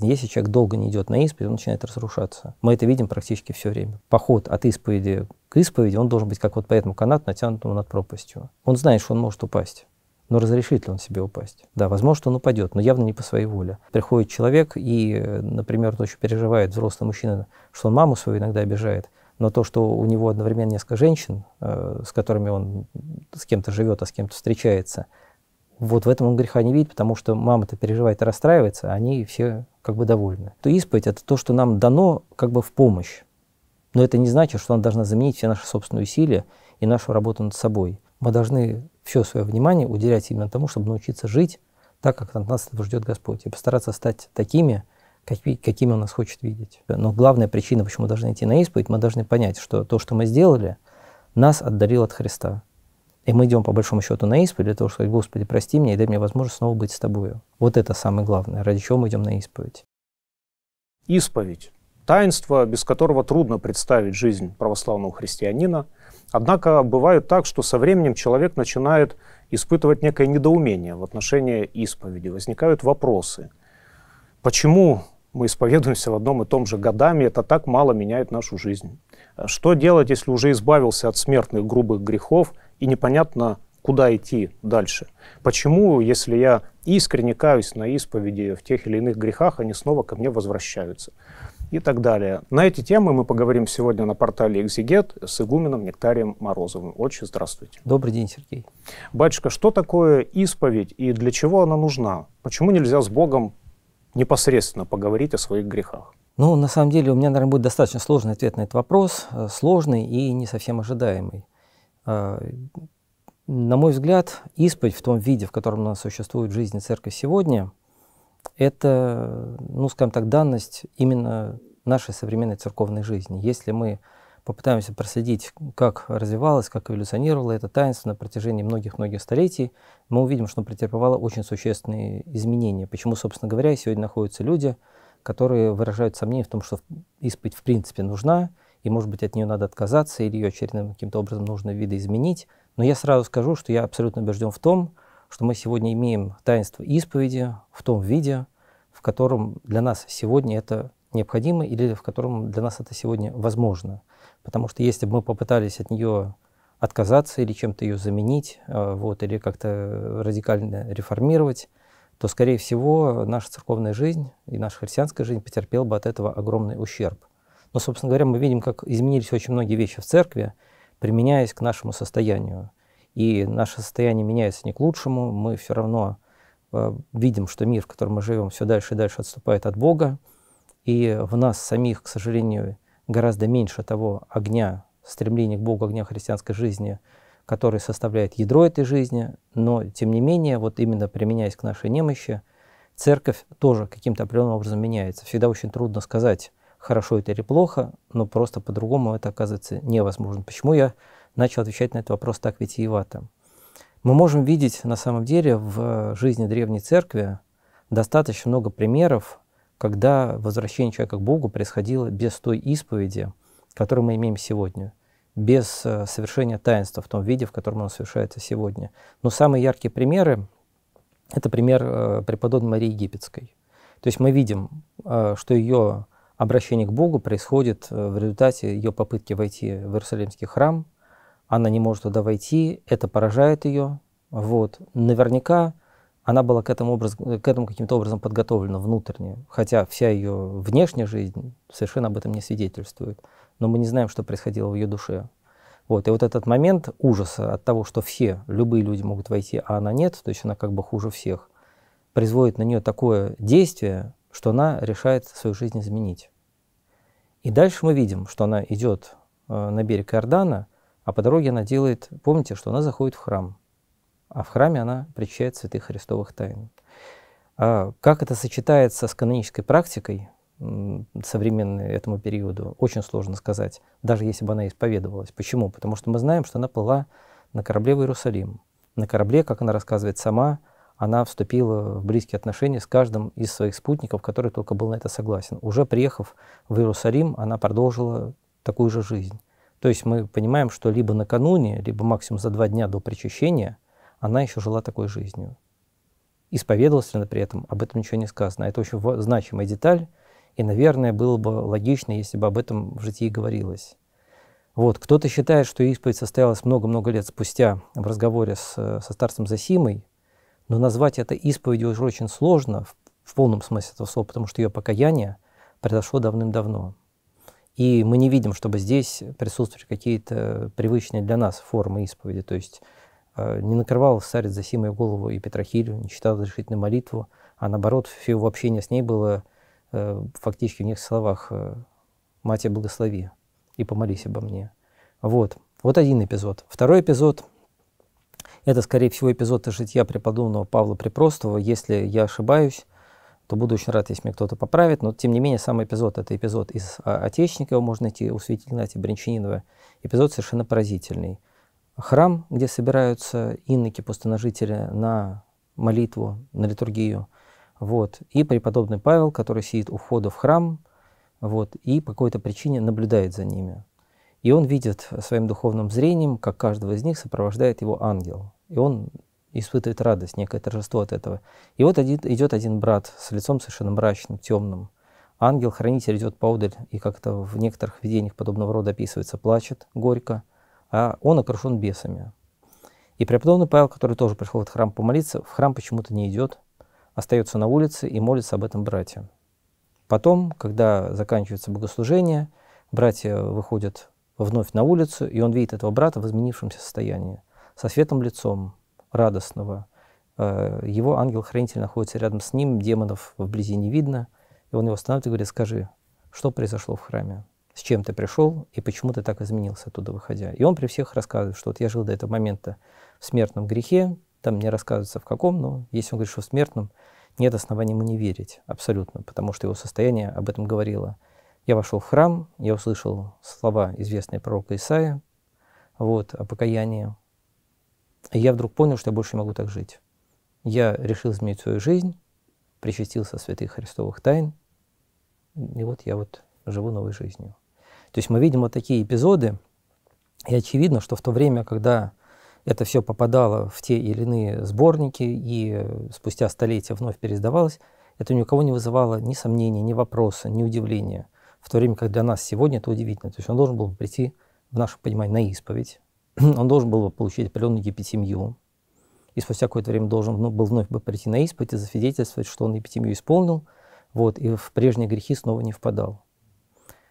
Если человек долго не идет на исповедь, он начинает разрушаться. Мы это видим практически все время. Поход от исповеди к исповеди, он должен быть как вот по этому канату, натянутому над пропастью. Он знает, что он может упасть. Но разрешит ли он себе упасть? Да, возможно, он упадет, но явно не по своей воле. Приходит человек и, например, то, что переживает взрослый мужчина, что он маму свою иногда обижает, но то, что у него одновременно несколько женщин, э, с которыми он с кем-то живет, а с кем-то встречается – вот в этом он греха не видит, потому что мама-то переживает и расстраивается, а они все как бы довольны. То исповедь – это то, что нам дано как бы в помощь. Но это не значит, что она должна заменить все наши собственные усилия и нашу работу над собой. Мы должны все свое внимание уделять именно тому, чтобы научиться жить так, как от нас этого ждет Господь, и постараться стать такими, какими, Он нас хочет видеть. Но главная причина, почему мы должны идти на исповедь, мы должны понять, что то, что мы сделали, нас отдалило от Христа. И мы идем, по большому счету, на исповедь для того, чтобы сказать, Господи, прости меня и дай мне возможность снова быть с Тобою. Вот это самое главное, ради чего мы идем на исповедь. Исповедь. Таинство, без которого трудно представить жизнь православного христианина. Однако бывает так, что со временем человек начинает испытывать некое недоумение в отношении исповеди. Возникают вопросы. Почему мы исповедуемся в одном и том же годами, это так мало меняет нашу жизнь. Что делать, если уже избавился от смертных грубых грехов и непонятно, куда идти дальше? Почему, если я искренне каюсь на исповеди в тех или иных грехах, они снова ко мне возвращаются? И так далее. На эти темы мы поговорим сегодня на портале «Экзигет» с игуменом Нектарием Морозовым. Отче, здравствуйте. Добрый день, Сергей. Батюшка, что такое исповедь и для чего она нужна? Почему нельзя с Богом непосредственно поговорить о своих грехах? Ну, на самом деле, у меня, наверное, будет достаточно сложный ответ на этот вопрос, э, сложный и не совсем ожидаемый. Э, на мой взгляд, исповедь в том виде, в котором она существует в жизни церкви сегодня, это, ну, скажем так, данность именно нашей современной церковной жизни. Если мы попытаемся проследить, как развивалось, как эволюционировало это таинство на протяжении многих-многих столетий, мы увидим, что претерпевало очень существенные изменения. Почему, собственно говоря, сегодня находятся люди, которые выражают сомнение в том, что исповедь в принципе нужна, и, может быть, от нее надо отказаться, или ее очередным каким-то образом нужно видоизменить. Но я сразу скажу, что я абсолютно убежден в том, что мы сегодня имеем таинство исповеди в том виде, в котором для нас сегодня это необходимо или в котором для нас это сегодня возможно. Потому что если бы мы попытались от нее отказаться или чем-то ее заменить, э, вот, или как-то радикально реформировать, то, скорее всего, наша церковная жизнь и наша христианская жизнь потерпела бы от этого огромный ущерб. Но, собственно говоря, мы видим, как изменились очень многие вещи в церкви, применяясь к нашему состоянию. И наше состояние меняется не к лучшему, мы все равно э, видим, что мир, в котором мы живем, все дальше и дальше отступает от Бога. И в нас самих, к сожалению, гораздо меньше того огня, стремления к Богу, огня христианской жизни, который составляет ядро этой жизни, но тем не менее, вот именно применяясь к нашей немощи, церковь тоже каким-то определенным образом меняется. Всегда очень трудно сказать, хорошо это или плохо, но просто по-другому это оказывается невозможно. Почему я начал отвечать на этот вопрос так витиевато? Мы можем видеть на самом деле в жизни Древней Церкви достаточно много примеров когда возвращение человека к Богу происходило без той исповеди, которую мы имеем сегодня, без э, совершения таинства в том виде, в котором оно совершается сегодня. Но самые яркие примеры – это пример э, преподобной Марии Египетской. То есть мы видим, э, что ее обращение к Богу происходит в результате ее попытки войти в Иерусалимский храм. Она не может туда войти, это поражает ее. Вот. Наверняка она была к этому, образ, к этому каким-то образом подготовлена внутренне, хотя вся ее внешняя жизнь совершенно об этом не свидетельствует. Но мы не знаем, что происходило в ее душе. Вот. И вот этот момент ужаса от того, что все, любые люди могут войти, а она нет, то есть она как бы хуже всех, производит на нее такое действие, что она решает свою жизнь изменить. И дальше мы видим, что она идет э, на берег Иордана, а по дороге она делает, помните, что она заходит в храм – а в храме она причащает святых христовых тайн. А как это сочетается с канонической практикой, современной этому периоду, очень сложно сказать, даже если бы она исповедовалась. Почему? Потому что мы знаем, что она плыла на корабле в Иерусалим. На корабле, как она рассказывает сама, она вступила в близкие отношения с каждым из своих спутников, который только был на это согласен. Уже приехав в Иерусалим, она продолжила такую же жизнь. То есть мы понимаем, что либо накануне, либо максимум за два дня до причащения – она еще жила такой жизнью. Исповедовалась она при этом, об этом ничего не сказано. Это очень значимая деталь, и, наверное, было бы логично, если бы об этом в житии говорилось. Вот. Кто-то считает, что исповедь состоялась много-много лет спустя в разговоре с, со старцем Засимой, но назвать это исповедью уже очень сложно, в, в полном смысле этого слова, потому что ее покаяние произошло давным-давно. И мы не видим, чтобы здесь присутствовали какие-то привычные для нас формы исповеди. То есть Э, не накрывал царь ее голову и Петрахилю, не читал разрешительную молитву, а наоборот, все его общение с ней было э, фактически в некоторых словах э, «Мать, благослови и помолись обо мне». Вот. Вот один эпизод. Второй эпизод – это, скорее всего, эпизод из жития преподобного Павла Припростова. Если я ошибаюсь, то буду очень рад, если меня кто-то поправит. Но, тем не менее, самый эпизод – это эпизод из а, «Отечника», его можно найти у святителя Игнатия Брянчанинова. Эпизод совершенно поразительный храм, где собираются инники, пустоножители на молитву, на литургию. Вот. И преподобный Павел, который сидит у входа в храм, вот, и по какой-то причине наблюдает за ними. И он видит своим духовным зрением, как каждого из них сопровождает его ангел. И он испытывает радость, некое торжество от этого. И вот один, идет один брат с лицом совершенно мрачным, темным. Ангел-хранитель идет поодаль, и как-то в некоторых видениях подобного рода описывается, плачет горько – а он окружен бесами. И преподобный Павел, который тоже приходит в храм помолиться, в храм почему-то не идет, остается на улице и молится об этом братья. Потом, когда заканчивается богослужение, братья выходят вновь на улицу, и он видит этого брата в изменившемся состоянии, со светлым лицом, радостного. Э, его ангел-хранитель находится рядом с ним, демонов вблизи не видно, и он его останавливает и говорит, скажи, что произошло в храме? с чем ты пришел и почему ты так изменился оттуда выходя. И он при всех рассказывает, что вот я жил до этого момента в смертном грехе, там не рассказывается в каком, но если он говорит, что в смертном, нет оснований ему не верить абсолютно, потому что его состояние об этом говорило. Я вошел в храм, я услышал слова известные пророка Исаия вот, о покаянии, и я вдруг понял, что я больше не могу так жить. Я решил изменить свою жизнь, причастился святых христовых тайн, и вот я вот живу новой жизнью. То есть мы видим вот такие эпизоды, и очевидно, что в то время, когда это все попадало в те или иные сборники и спустя столетия вновь пересдавалось, это ни у кого не вызывало ни сомнений, ни вопроса, ни удивления. В то время как для нас сегодня это удивительно. То есть он должен был прийти, в нашем понимании, на исповедь, он должен был получить определенную епитемию, и спустя какое-то время должен ну, был вновь бы прийти на исповедь и зафидетельствовать, что он епитемию исполнил, вот, и в прежние грехи снова не впадал.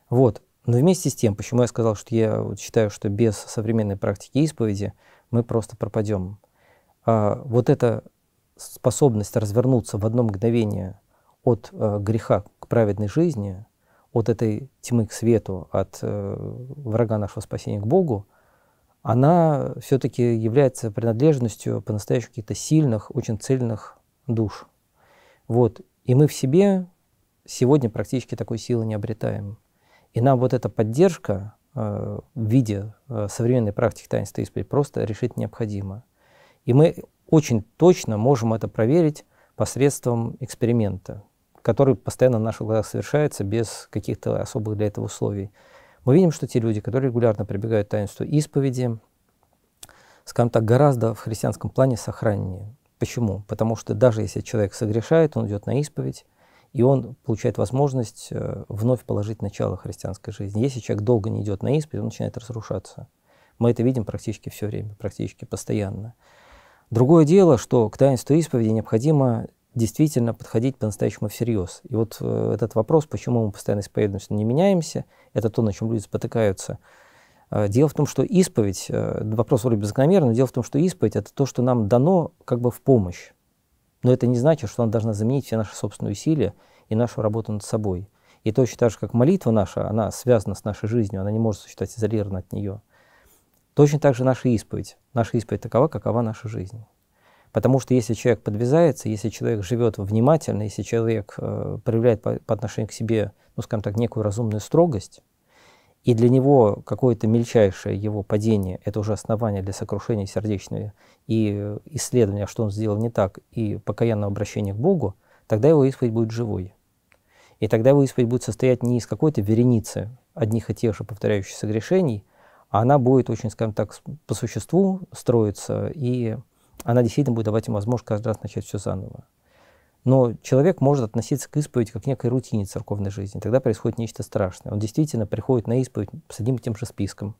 Вот. Но вместе с тем, почему я сказал, что я считаю, что без современной практики исповеди мы просто пропадем. А, вот эта способность развернуться в одно мгновение от а, греха к праведной жизни, от этой тьмы к свету, от а, врага нашего спасения к Богу, она все-таки является принадлежностью по-настоящему каких-то сильных, очень цельных душ. Вот. И мы в себе сегодня практически такой силы не обретаем. И нам вот эта поддержка э, в виде э, современной практики таинства исповеди просто решить необходимо. И мы очень точно можем это проверить посредством эксперимента, который постоянно в наших глазах совершается без каких-то особых для этого условий. Мы видим, что те люди, которые регулярно прибегают к таинству исповеди, скажем так, гораздо в христианском плане сохраннее. Почему? Потому что даже если человек согрешает, он идет на исповедь, и он получает возможность э, вновь положить начало христианской жизни. Если человек долго не идет на исповедь, он начинает разрушаться. Мы это видим практически все время, практически постоянно. Другое дело, что к таинству исповеди необходимо действительно подходить по-настоящему всерьез. И вот э, этот вопрос, почему мы постоянно исповедуемся, не меняемся, это то, на чем люди спотыкаются. Э, дело в том, что исповедь, вопрос вроде бы закономерный, но дело в том, что исповедь – это то, что нам дано как бы в помощь. Но это не значит, что она должна заменить все наши собственные усилия и нашу работу над собой. И точно так же, как молитва наша, она связана с нашей жизнью, она не может существовать изолированно от нее. Точно так же наша исповедь. Наша исповедь такова, какова наша жизнь. Потому что если человек подвязается, если человек живет внимательно, если человек э, проявляет по, по отношению к себе, ну, скажем так, некую разумную строгость, и для него какое-то мельчайшее его падение – это уже основание для сокрушения сердечного и э, исследования, что он сделал не так, и покаянного обращения к Богу, тогда его исповедь будет живой. И тогда его исповедь будет состоять не из какой-то вереницы одних и тех же повторяющихся грешений, а она будет очень, скажем так, по существу строиться, и она действительно будет давать ему возможность каждый раз начать все заново. Но человек может относиться к исповеди как к некой рутине церковной жизни. Тогда происходит нечто страшное. Он действительно приходит на исповедь с одним и тем же списком.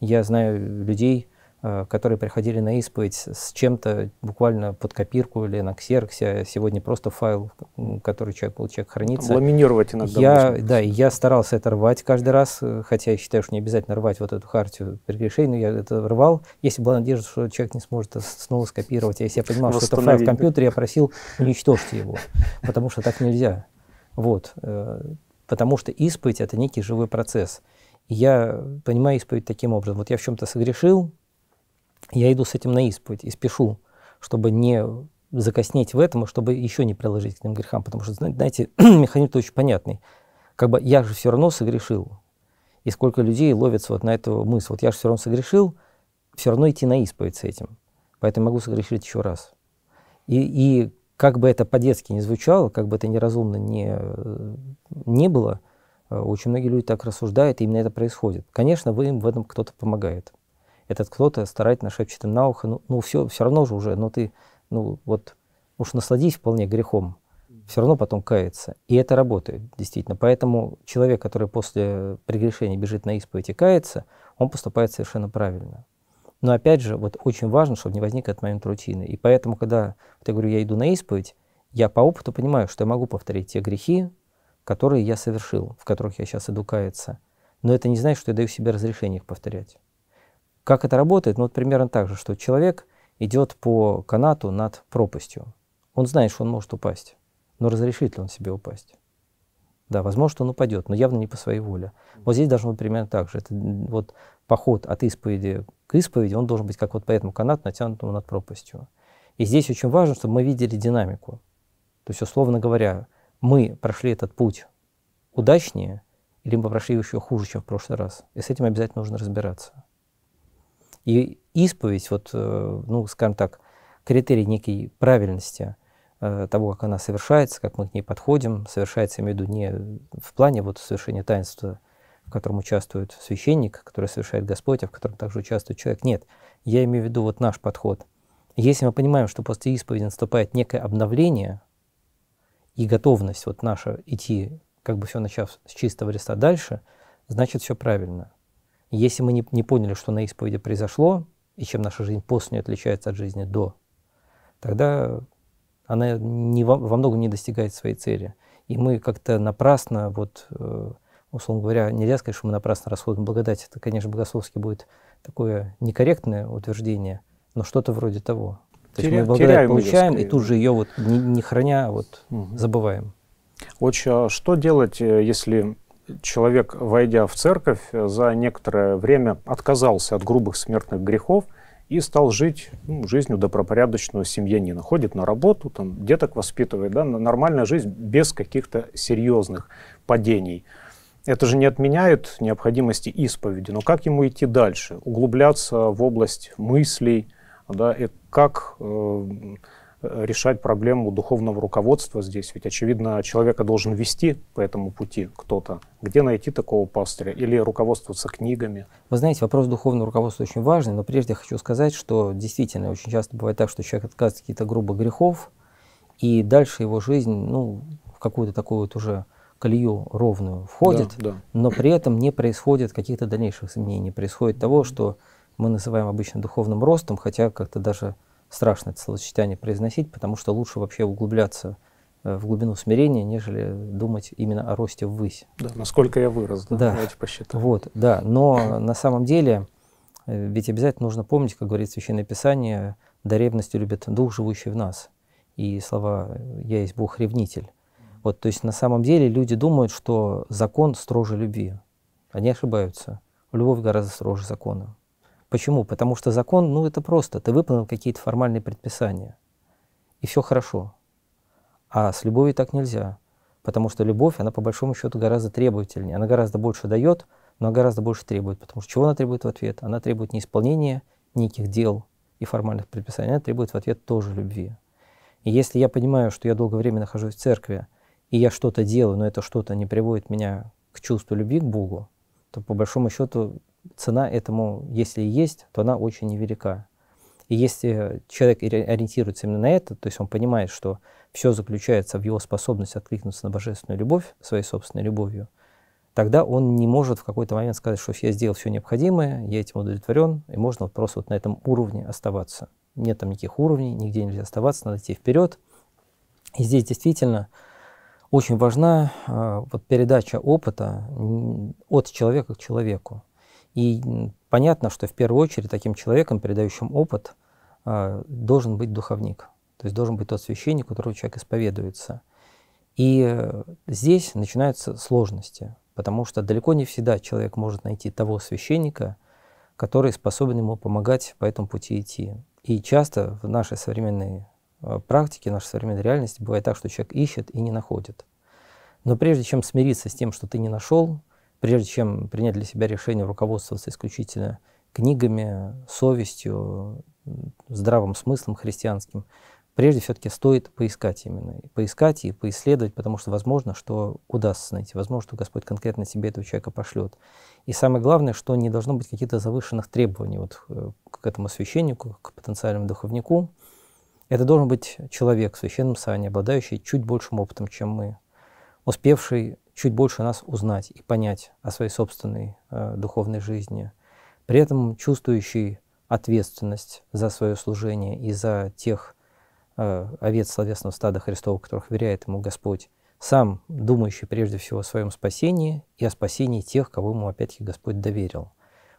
Я знаю людей, Э, которые приходили на исповедь с чем-то буквально под копирку или на ксероксе, сегодня просто файл, который человек был человек ну, хранится. Ламинировать иногда. Я, можно. да, я старался это рвать каждый раз, э, хотя я считаю, что не обязательно рвать вот эту хартию прегрешений, но я это рвал. Если была надежда, что человек не сможет снова скопировать, а если я понимал, что это файл в компьютере, я просил уничтожьте его, потому что так нельзя. Вот. Э, потому что исповедь — это некий живой процесс. Я понимаю исповедь таким образом. Вот я в чем-то согрешил, я иду с этим на исповедь и спешу, чтобы не закоснеть в этом, а чтобы еще не приложить к ним грехам. Потому что, знаете, механизм-то очень понятный. Как бы я же все равно согрешил. И сколько людей ловится вот на эту мысль. Вот я же все равно согрешил, все равно идти на исповедь с этим. Поэтому могу согрешить еще раз. И, и как бы это по-детски не звучало, как бы это неразумно не, э, не было, э, очень многие люди так рассуждают, и именно это происходит. Конечно, вы им в этом кто-то помогает этот кто-то старательно шепчет им на ухо, ну, ну все, все равно же уже, но ну, ты, ну вот уж насладись вполне грехом, все равно потом кается. И это работает, действительно. Поэтому человек, который после прегрешения бежит на исповедь и кается, он поступает совершенно правильно. Но опять же, вот очень важно, чтобы не возник этот момент рутины. И поэтому, когда вот я говорю, я иду на исповедь, я по опыту понимаю, что я могу повторить те грехи, которые я совершил, в которых я сейчас иду каяться. Но это не значит, что я даю себе разрешение их повторять. Как это работает? Ну, вот примерно так же, что человек идет по канату над пропастью. Он знает, что он может упасть, но разрешит ли он себе упасть? Да, возможно, он упадет, но явно не по своей воле. Вот здесь должно быть примерно так же. Это вот поход от исповеди к исповеди, он должен быть как вот по этому канату, натянутому над пропастью. И здесь очень важно, чтобы мы видели динамику. То есть, условно говоря, мы прошли этот путь удачнее, или мы прошли еще хуже, чем в прошлый раз. И с этим обязательно нужно разбираться. И исповедь, вот, э, ну, скажем так, критерий некой правильности э, того, как она совершается, как мы к ней подходим, совершается, я имею в виду, не в плане вот совершения таинства, в котором участвует священник, который совершает Господь, а в котором также участвует человек. Нет, я имею в виду вот наш подход. Если мы понимаем, что после исповеди наступает некое обновление и готовность вот наша идти, как бы все начав с чистого листа дальше, значит все правильно. Если мы не, не поняли, что на исповеди произошло, и чем наша жизнь после нее отличается от жизни до, тогда она не, во, во многом не достигает своей цели. И мы как-то напрасно, вот, э, условно говоря, нельзя сказать, что мы напрасно расходуем благодать. Это, конечно, богословски будет такое некорректное утверждение, но что-то вроде того. То Теря, есть мы благодать получаем, и тут же ее вот не, не храня, а вот угу. забываем. Вот а что делать, э, если человек, войдя в церковь, за некоторое время отказался от грубых смертных грехов и стал жить ну, жизнью добропорядочного семьянина. Ходит на работу, там, деток воспитывает, да, нормальная жизнь без каких-то серьезных падений. Это же не отменяет необходимости исповеди, но как ему идти дальше? Углубляться в область мыслей, да, и как э, Э, решать проблему духовного руководства здесь? Ведь, очевидно, человека должен вести по этому пути кто-то. Где найти такого пастыря? Или руководствоваться книгами? Вы знаете, вопрос духовного руководства очень важный, но прежде я хочу сказать, что действительно очень часто бывает так, что человек отказывает какие то грубо грехов, и дальше его жизнь ну, в какую-то такую вот уже колею ровную входит, да, да. но при этом не происходит каких-то дальнейших изменений, происходит того, что мы называем обычно духовным ростом, хотя как-то даже страшно это словосочетание произносить, потому что лучше вообще углубляться э, в глубину смирения, нежели думать именно о росте ввысь. Да, насколько я вырос, да, да. давайте посчитаем. Вот, да, но на самом деле, э, ведь обязательно нужно помнить, как говорит Священное Писание, до ревности любит Дух, живущий в нас. И слова «Я есть Бог, ревнитель». Вот, то есть на самом деле люди думают, что закон строже любви. Они ошибаются. Любовь гораздо строже закона. Почему? Потому что закон, ну это просто, ты выполнил какие-то формальные предписания, и все хорошо. А с любовью так нельзя, потому что любовь, она по большому счету гораздо требовательнее, она гораздо больше дает, но гораздо больше требует, потому что чего она требует в ответ? Она требует не исполнения неких дел и формальных предписаний, она требует в ответ тоже любви. И если я понимаю, что я долгое время нахожусь в церкви, и я что-то делаю, но это что-то не приводит меня к чувству любви к Богу, то по большому счету цена этому, если и есть, то она очень невелика. И если человек ориентируется именно на это, то есть он понимает, что все заключается в его способности откликнуться на божественную любовь, своей собственной любовью, тогда он не может в какой-то момент сказать, что я сделал все необходимое, я этим удовлетворен, и можно вот просто вот на этом уровне оставаться. Нет там никаких уровней, нигде нельзя оставаться, надо идти вперед. И здесь действительно очень важна э, вот передача опыта от человека к человеку. И понятно, что в первую очередь таким человеком, передающим опыт, а, должен быть духовник, то есть должен быть тот священник, которого человек исповедуется. И э, здесь начинаются сложности, потому что далеко не всегда человек может найти того священника, который способен ему помогать по этому пути идти. И часто в нашей современной а, практике, в нашей современной реальности бывает так, что человек ищет и не находит. Но прежде чем смириться с тем, что ты не нашел, прежде чем принять для себя решение, руководствоваться исключительно книгами, совестью, здравым смыслом христианским, прежде все-таки стоит поискать именно, поискать и поисследовать, потому что возможно, что удастся найти, возможно, что Господь конкретно себе этого человека пошлет. И самое главное, что не должно быть каких-то завышенных требований вот э, к этому священнику, к потенциальному духовнику. Это должен быть человек в священном сане, обладающий чуть большим опытом, чем мы, успевший чуть больше нас узнать и понять о своей собственной э, духовной жизни, при этом чувствующий ответственность за свое служение и за тех э, овец словесного стада Христова, которых веряет ему Господь, сам думающий прежде всего о своем спасении и о спасении тех, кого ему опять-таки Господь доверил.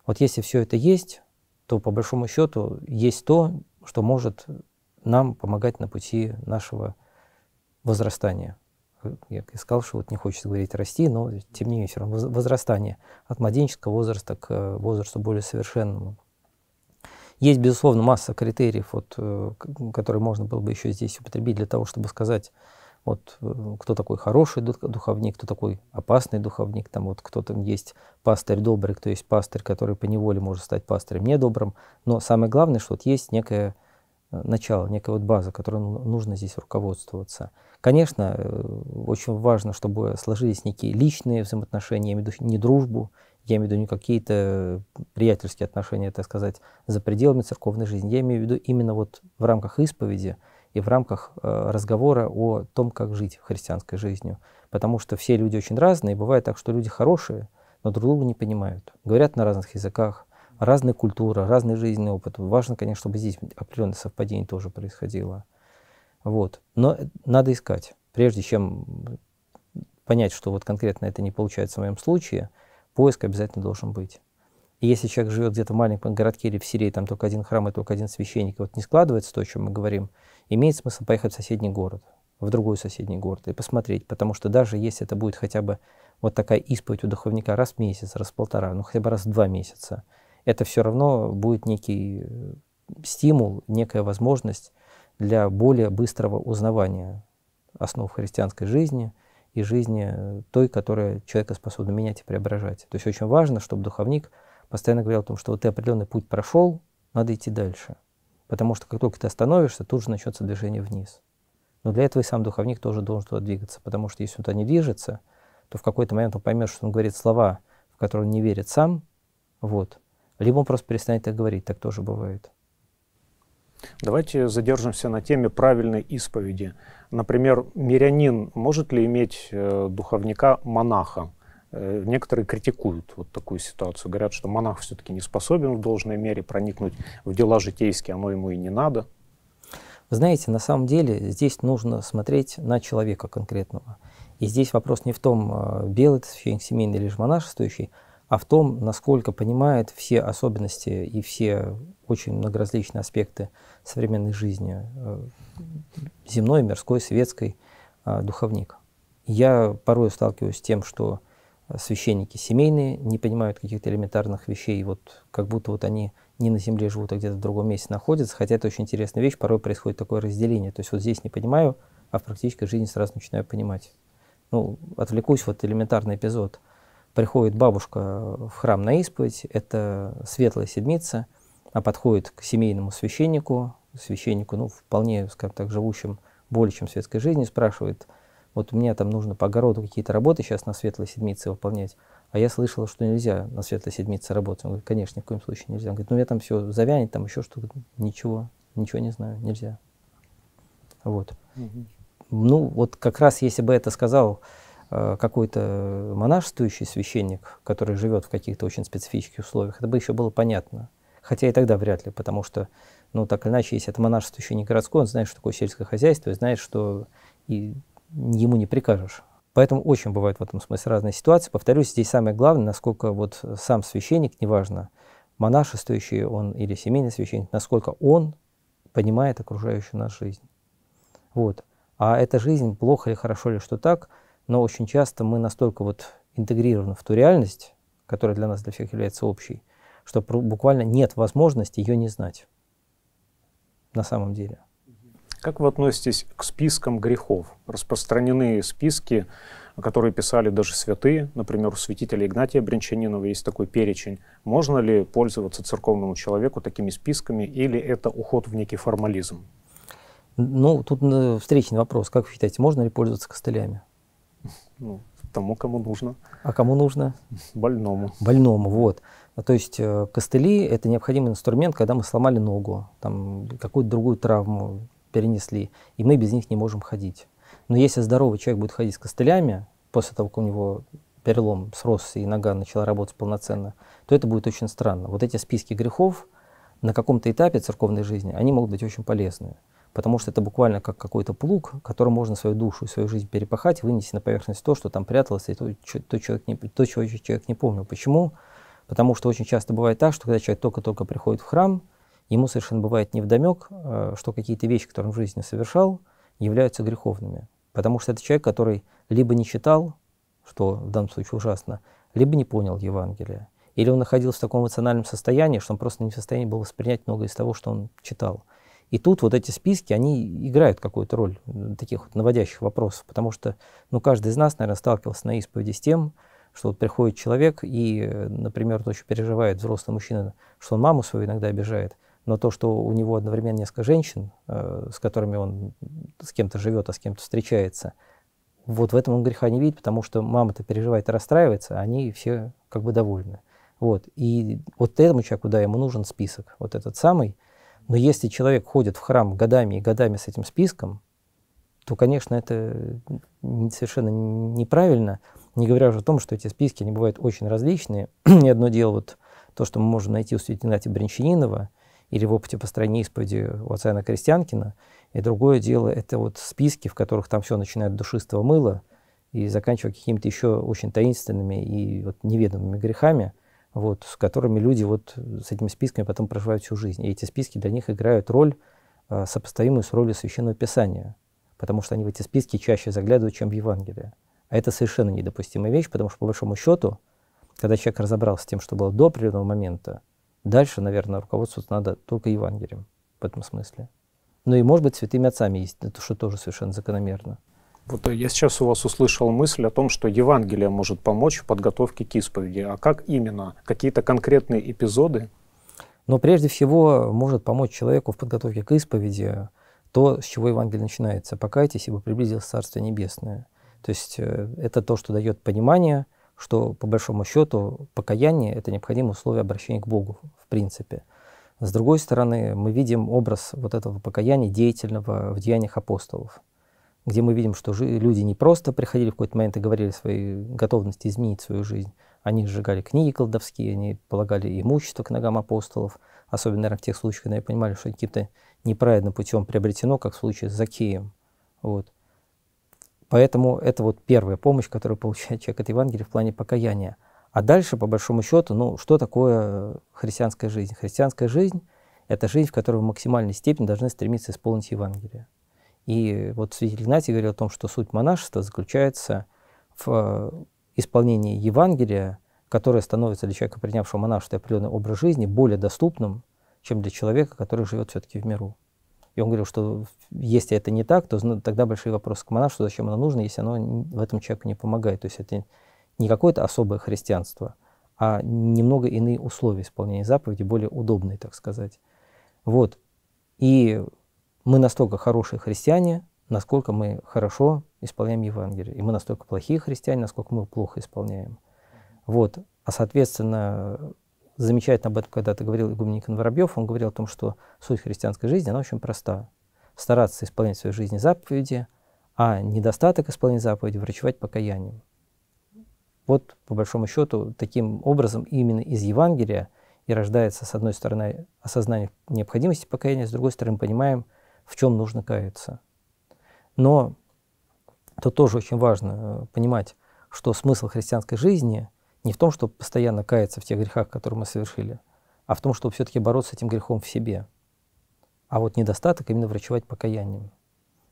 Вот если все это есть, то по большому счету есть то, что может нам помогать на пути нашего возрастания я сказал, что вот не хочется говорить расти, но тем не менее все равно возрастание от младенческого возраста к э, возрасту более совершенному. Есть, безусловно, масса критериев, вот, э, которые можно было бы еще здесь употребить для того, чтобы сказать, вот, э, кто такой хороший духовник, кто такой опасный духовник, там вот кто там есть пастырь добрый, кто есть пастырь, который по неволе может стать пастырем недобрым. Но самое главное, что вот есть некое начало, некая вот база, которой нужно здесь руководствоваться. Конечно, э, очень важно, чтобы сложились некие личные взаимоотношения, я имею в виду не дружбу, я имею в виду не какие-то приятельские отношения, так сказать, за пределами церковной жизни. Я имею в виду именно вот в рамках исповеди и в рамках э, разговора о том, как жить христианской жизнью. Потому что все люди очень разные, бывает так, что люди хорошие, но друг друга не понимают, говорят на разных языках, разная культура, разный жизненный опыт. Важно, конечно, чтобы здесь определенное совпадение тоже происходило. Вот. Но надо искать. Прежде чем понять, что вот конкретно это не получается в моем случае, поиск обязательно должен быть. И если человек живет где-то в маленьком городке или в Сирии там только один храм и только один священник, и вот не складывается то, о чем мы говорим, имеет смысл поехать в соседний город, в другой соседний город и посмотреть, потому что даже если это будет хотя бы вот такая исповедь у духовника раз в месяц, раз в полтора, ну хотя бы раз в два месяца, это все равно будет некий э, стимул, некая возможность для более быстрого узнавания основ христианской жизни и жизни э, той, которая человека способна менять и преображать. То есть очень важно, чтобы духовник постоянно говорил о том, что вот ты определенный путь прошел, надо идти дальше. Потому что как только ты остановишься, тут же начнется движение вниз. Но для этого и сам духовник тоже должен туда двигаться, потому что если он туда не движется, то в какой-то момент он поймет, что он говорит слова, в которые он не верит сам, вот. Либо он просто перестанет так говорить, так тоже бывает. Давайте задержимся на теме правильной исповеди. Например, мирянин может ли иметь э, духовника монаха? Э, некоторые критикуют вот такую ситуацию, говорят, что монах все-таки не способен в должной мере проникнуть в дела житейские, оно ему и не надо. Вы знаете, на самом деле здесь нужно смотреть на человека конкретного. И здесь вопрос не в том, э, белый это священник семейный или же монашествующий, а в том, насколько понимает все особенности и все очень многоразличные аспекты современной жизни, э, земной, мирской, светской, э, духовник. Я порой сталкиваюсь с тем, что священники семейные не понимают каких-то элементарных вещей, вот как будто вот они не на земле живут, а где-то в другом месте находятся, хотя это очень интересная вещь, порой происходит такое разделение, то есть вот здесь не понимаю, а в практической жизни сразу начинаю понимать. Ну, отвлекусь, вот элементарный эпизод – Приходит бабушка в храм на исповедь, это светлая седмица, а подходит к семейному священнику, священнику, ну, вполне, скажем так, живущим более чем светской жизни, спрашивает, вот у меня там нужно по огороду какие-то работы сейчас на светлой седмице выполнять, а я слышала, что нельзя на светлой седмице работать. Он говорит, конечно, ни в коем случае нельзя. Он говорит, ну, я там все завянет, там еще что-то. Ничего, ничего не знаю, нельзя. Вот. Угу. Ну, вот как раз если бы это сказал Э, какой-то монашествующий священник, который живет в каких-то очень специфических условиях, это бы еще было понятно. Хотя и тогда вряд ли, потому что, ну, так или иначе, если это монашествующий не городской, он знает, что такое сельское хозяйство, и знает, что и ему не прикажешь. Поэтому очень бывают в этом смысле разные ситуации. Повторюсь, здесь самое главное, насколько вот сам священник, неважно, монашествующий он или семейный священник, насколько он понимает окружающую нас жизнь. Вот. А эта жизнь, плохо или хорошо или что так – но очень часто мы настолько вот интегрированы в ту реальность, которая для нас, для всех является общей, что буквально нет возможности ее не знать на самом деле. Как вы относитесь к спискам грехов? Распространенные списки, которые писали даже святые, например, у святителя Игнатия Бринчанинова есть такой перечень. Можно ли пользоваться церковному человеку такими списками, или это уход в некий формализм? Ну, тут э, встречный вопрос. Как вы считаете, можно ли пользоваться костылями? ну, тому, кому нужно. А кому нужно? Больному. Больному, вот. А, то есть э, костыли – это необходимый инструмент, когда мы сломали ногу, там какую-то другую травму перенесли, и мы без них не можем ходить. Но если здоровый человек будет ходить с костылями, после того, как у него перелом сросся и нога начала работать полноценно, то это будет очень странно. Вот эти списки грехов на каком-то этапе церковной жизни, они могут быть очень полезны потому что это буквально как какой-то плуг, которым можно свою душу, свою жизнь перепахать, вынести на поверхность то, что там пряталось, и то, что, то, человек не, то чего человек не помнил. Почему? Потому что очень часто бывает так, что когда человек только-только приходит в храм, ему совершенно бывает невдомек, э, что какие-то вещи, которые он в жизни совершал, являются греховными. Потому что это человек, который либо не читал, что в данном случае ужасно, либо не понял Евангелие. Или он находился в таком эмоциональном состоянии, что он просто не в состоянии был воспринять многое из того, что он читал. И тут вот эти списки, они играют какую-то роль таких вот наводящих вопросов, потому что, ну, каждый из нас, наверное, сталкивался на исповеди с тем, что вот приходит человек и, например, то, что переживает взрослый мужчина, что он маму свою иногда обижает, но то, что у него одновременно несколько женщин, э, с которыми он с кем-то живет, а с кем-то встречается, вот в этом он греха не видит, потому что мама-то переживает и расстраивается, а они все как бы довольны. Вот. И вот этому человеку, да, ему нужен список, вот этот самый, но если человек ходит в храм годами и годами с этим списком, то, конечно, это совершенно неправильно, не говоря уже о том, что эти списки, они бывают очень различные. и одно дело вот то, что мы можем найти у святенатия Брянчанинова или в опыте построения исповеди у отца Иоанна Крестьянкина, и другое дело — это вот списки, в которых там все начинает от душистого мыла и заканчивая какими-то еще очень таинственными и вот неведомыми грехами — вот, с которыми люди вот э, с этими списками потом проживают всю жизнь. И эти списки для них играют роль, э, сопоставимую с ролью Священного Писания, потому что они в эти списки чаще заглядывают, чем в Евангелие. А это совершенно недопустимая вещь, потому что, по большому счету, когда человек разобрался с тем, что было до определенного момента, дальше, наверное, руководствоваться надо только Евангелием в этом смысле. Ну и, может быть, святыми отцами есть, это что тоже совершенно закономерно. Вот я сейчас у вас услышал мысль о том, что Евангелие может помочь в подготовке к исповеди. А как именно? Какие-то конкретные эпизоды? Но прежде всего может помочь человеку в подготовке к исповеди то, с чего Евангелие начинается. «Покайтесь, ибо приблизилось Царство Небесное». То есть э, это то, что дает понимание, что по большому счету покаяние – это необходимое условие обращения к Богу, в принципе. С другой стороны, мы видим образ вот этого покаяния деятельного в деяниях апостолов – где мы видим, что люди не просто приходили в какой-то момент и говорили о своей готовности изменить свою жизнь, они сжигали книги колдовские, они полагали имущество к ногам апостолов, особенно, наверное, в тех случаях, когда они понимали, что каким-то неправедным путем приобретено, как в случае с Закеем. Вот. Поэтому это вот первая помощь, которую получает человек от Евангелия в плане покаяния. А дальше, по большому счету, ну, что такое христианская жизнь? Христианская жизнь – это жизнь, в которой в максимальной степени должны стремиться исполнить Евангелие. И вот святитель Игнатий говорил о том, что суть монашества заключается в э, исполнении Евангелия, которое становится для человека, принявшего монашество определенный образ жизни, более доступным, чем для человека, который живет все-таки в миру. И он говорил, что если это не так, то тогда большие вопросы к монашеству, зачем оно нужно, если оно в этом человеку не помогает. То есть это не какое-то особое христианство, а немного иные условия исполнения заповеди, более удобные, так сказать. Вот. И мы настолько хорошие христиане, насколько мы хорошо исполняем Евангелие. И мы настолько плохие христиане, насколько мы плохо исполняем. Вот. А, соответственно, замечательно об этом когда-то говорил игуменникин Воробьев, он говорил о том, что суть христианской жизни, она очень проста. Стараться исполнять в своей жизни заповеди, а недостаток исполнения заповеди врачевать покаянием. Вот, по большому счету, таким образом именно из Евангелия и рождается, с одной стороны, осознание необходимости покаяния, с другой стороны, понимаем, в чем нужно каяться. Но тут тоже очень важно э, понимать, что смысл христианской жизни не в том, чтобы постоянно каяться в тех грехах, которые мы совершили, а в том, чтобы все-таки бороться с этим грехом в себе. А вот недостаток именно врачевать покаянием.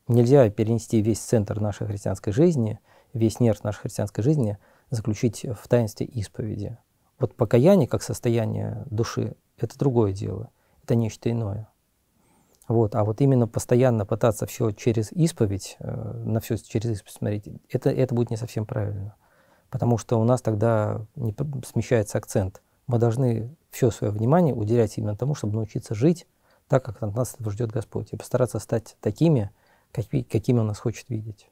Нельзя перенести весь центр нашей христианской жизни, весь нерв нашей христианской жизни заключить в таинстве исповеди. Вот покаяние как состояние души – это другое дело, это нечто иное. Вот, а вот именно постоянно пытаться все через исповедь, э, на все через исповедь смотреть, это, это будет не совсем правильно. Потому что у нас тогда не смещается акцент. Мы должны все свое внимание уделять именно тому, чтобы научиться жить так, как от нас ждет Господь, и постараться стать такими, какие, какими Он нас хочет видеть.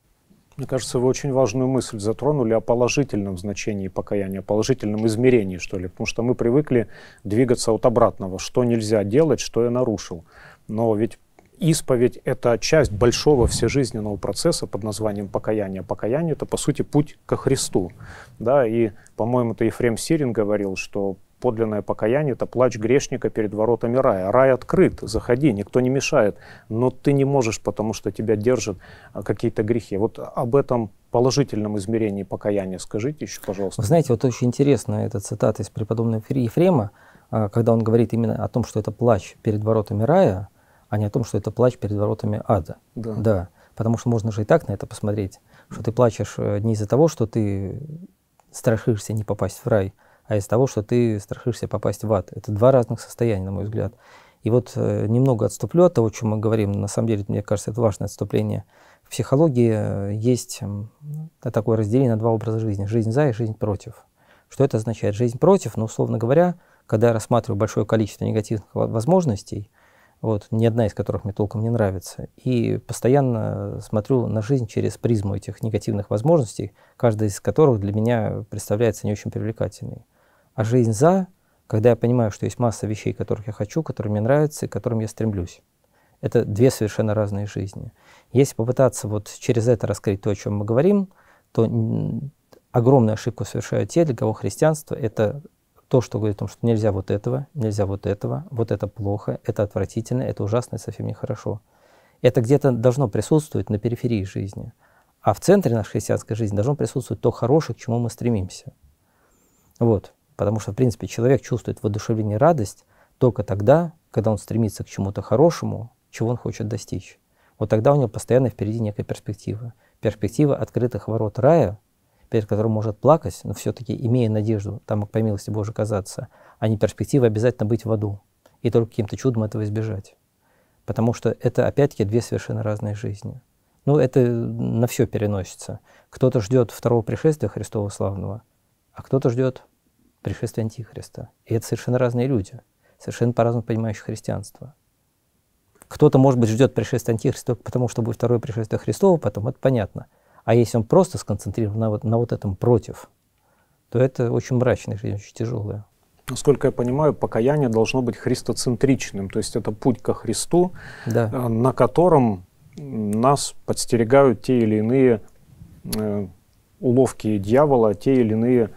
Мне кажется, вы очень важную мысль затронули о положительном значении покаяния, о положительном измерении, что ли, потому что мы привыкли двигаться от обратного, что нельзя делать, что я нарушил. Но ведь исповедь — это часть большого всежизненного процесса под названием покаяние. Покаяние — это, по сути, путь ко Христу. Да, и, по-моему, это Ефрем Сирин говорил, что подлинное покаяние — это плач грешника перед воротами рая. Рай открыт, заходи, никто не мешает, но ты не можешь, потому что тебя держат а, какие-то грехи. Вот об этом положительном измерении покаяния скажите еще, пожалуйста. Вы знаете, вот очень интересно эта цитата из преподобного Ефрема, а, когда он говорит именно о том, что это плач перед воротами рая, а не о том, что это плач перед воротами ада. Да. да. Потому что можно же и так на это посмотреть, что ты плачешь э, не из-за того, что ты страшишься не попасть в рай, а из-за того, что ты страшишься попасть в ад. Это два разных состояния, на мой взгляд. И вот э, немного отступлю от того, о чем мы говорим. На самом деле, мне кажется, это важное отступление. В психологии э, есть э, такое разделение на два образа жизни. Жизнь за и жизнь против. Что это означает? Жизнь против, но, ну, условно говоря, когда я рассматриваю большое количество негативных возможностей, вот, ни одна из которых мне толком не нравится. И постоянно смотрю на жизнь через призму этих негативных возможностей, каждая из которых для меня представляется не очень привлекательной. А жизнь за, когда я понимаю, что есть масса вещей, которых я хочу, которые мне нравятся и к которым я стремлюсь. Это две совершенно разные жизни. Если попытаться вот через это раскрыть то, о чем мы говорим, то огромную ошибку совершают те, для кого христианство — это то, что говорит о том, что нельзя вот этого, нельзя вот этого, вот это плохо, это отвратительно, это ужасно, это совсем нехорошо. Это где-то должно присутствовать на периферии жизни. А в центре нашей христианской жизни должно присутствовать то хорошее, к чему мы стремимся. Вот. Потому что, в принципе, человек чувствует воодушевление и радость только тогда, когда он стремится к чему-то хорошему, чего он хочет достичь. Вот тогда у него постоянно впереди некая перспектива. Перспектива открытых ворот рая – перед которым может плакать, но все-таки имея надежду, там, по милости Божьей, казаться, а не перспектива обязательно быть в аду. И только каким-то чудом этого избежать. Потому что это, опять-таки, две совершенно разные жизни. Ну, это э, на все переносится. Кто-то ждет второго пришествия Христова славного, а кто-то ждет пришествия Антихриста. И это совершенно разные люди, совершенно по-разному понимающие христианство. Кто-то, может быть, ждет пришествия Антихриста только потому, что будет второе пришествие Христова, потом это понятно – а если он просто сконцентрирован на вот, на вот этом против, то это очень мрачная жизнь, очень тяжелая. Насколько я понимаю, покаяние должно быть христоцентричным, то есть это путь ко Христу, да. Э, на котором нас подстерегают те или иные э, уловки дьявола, те или иные,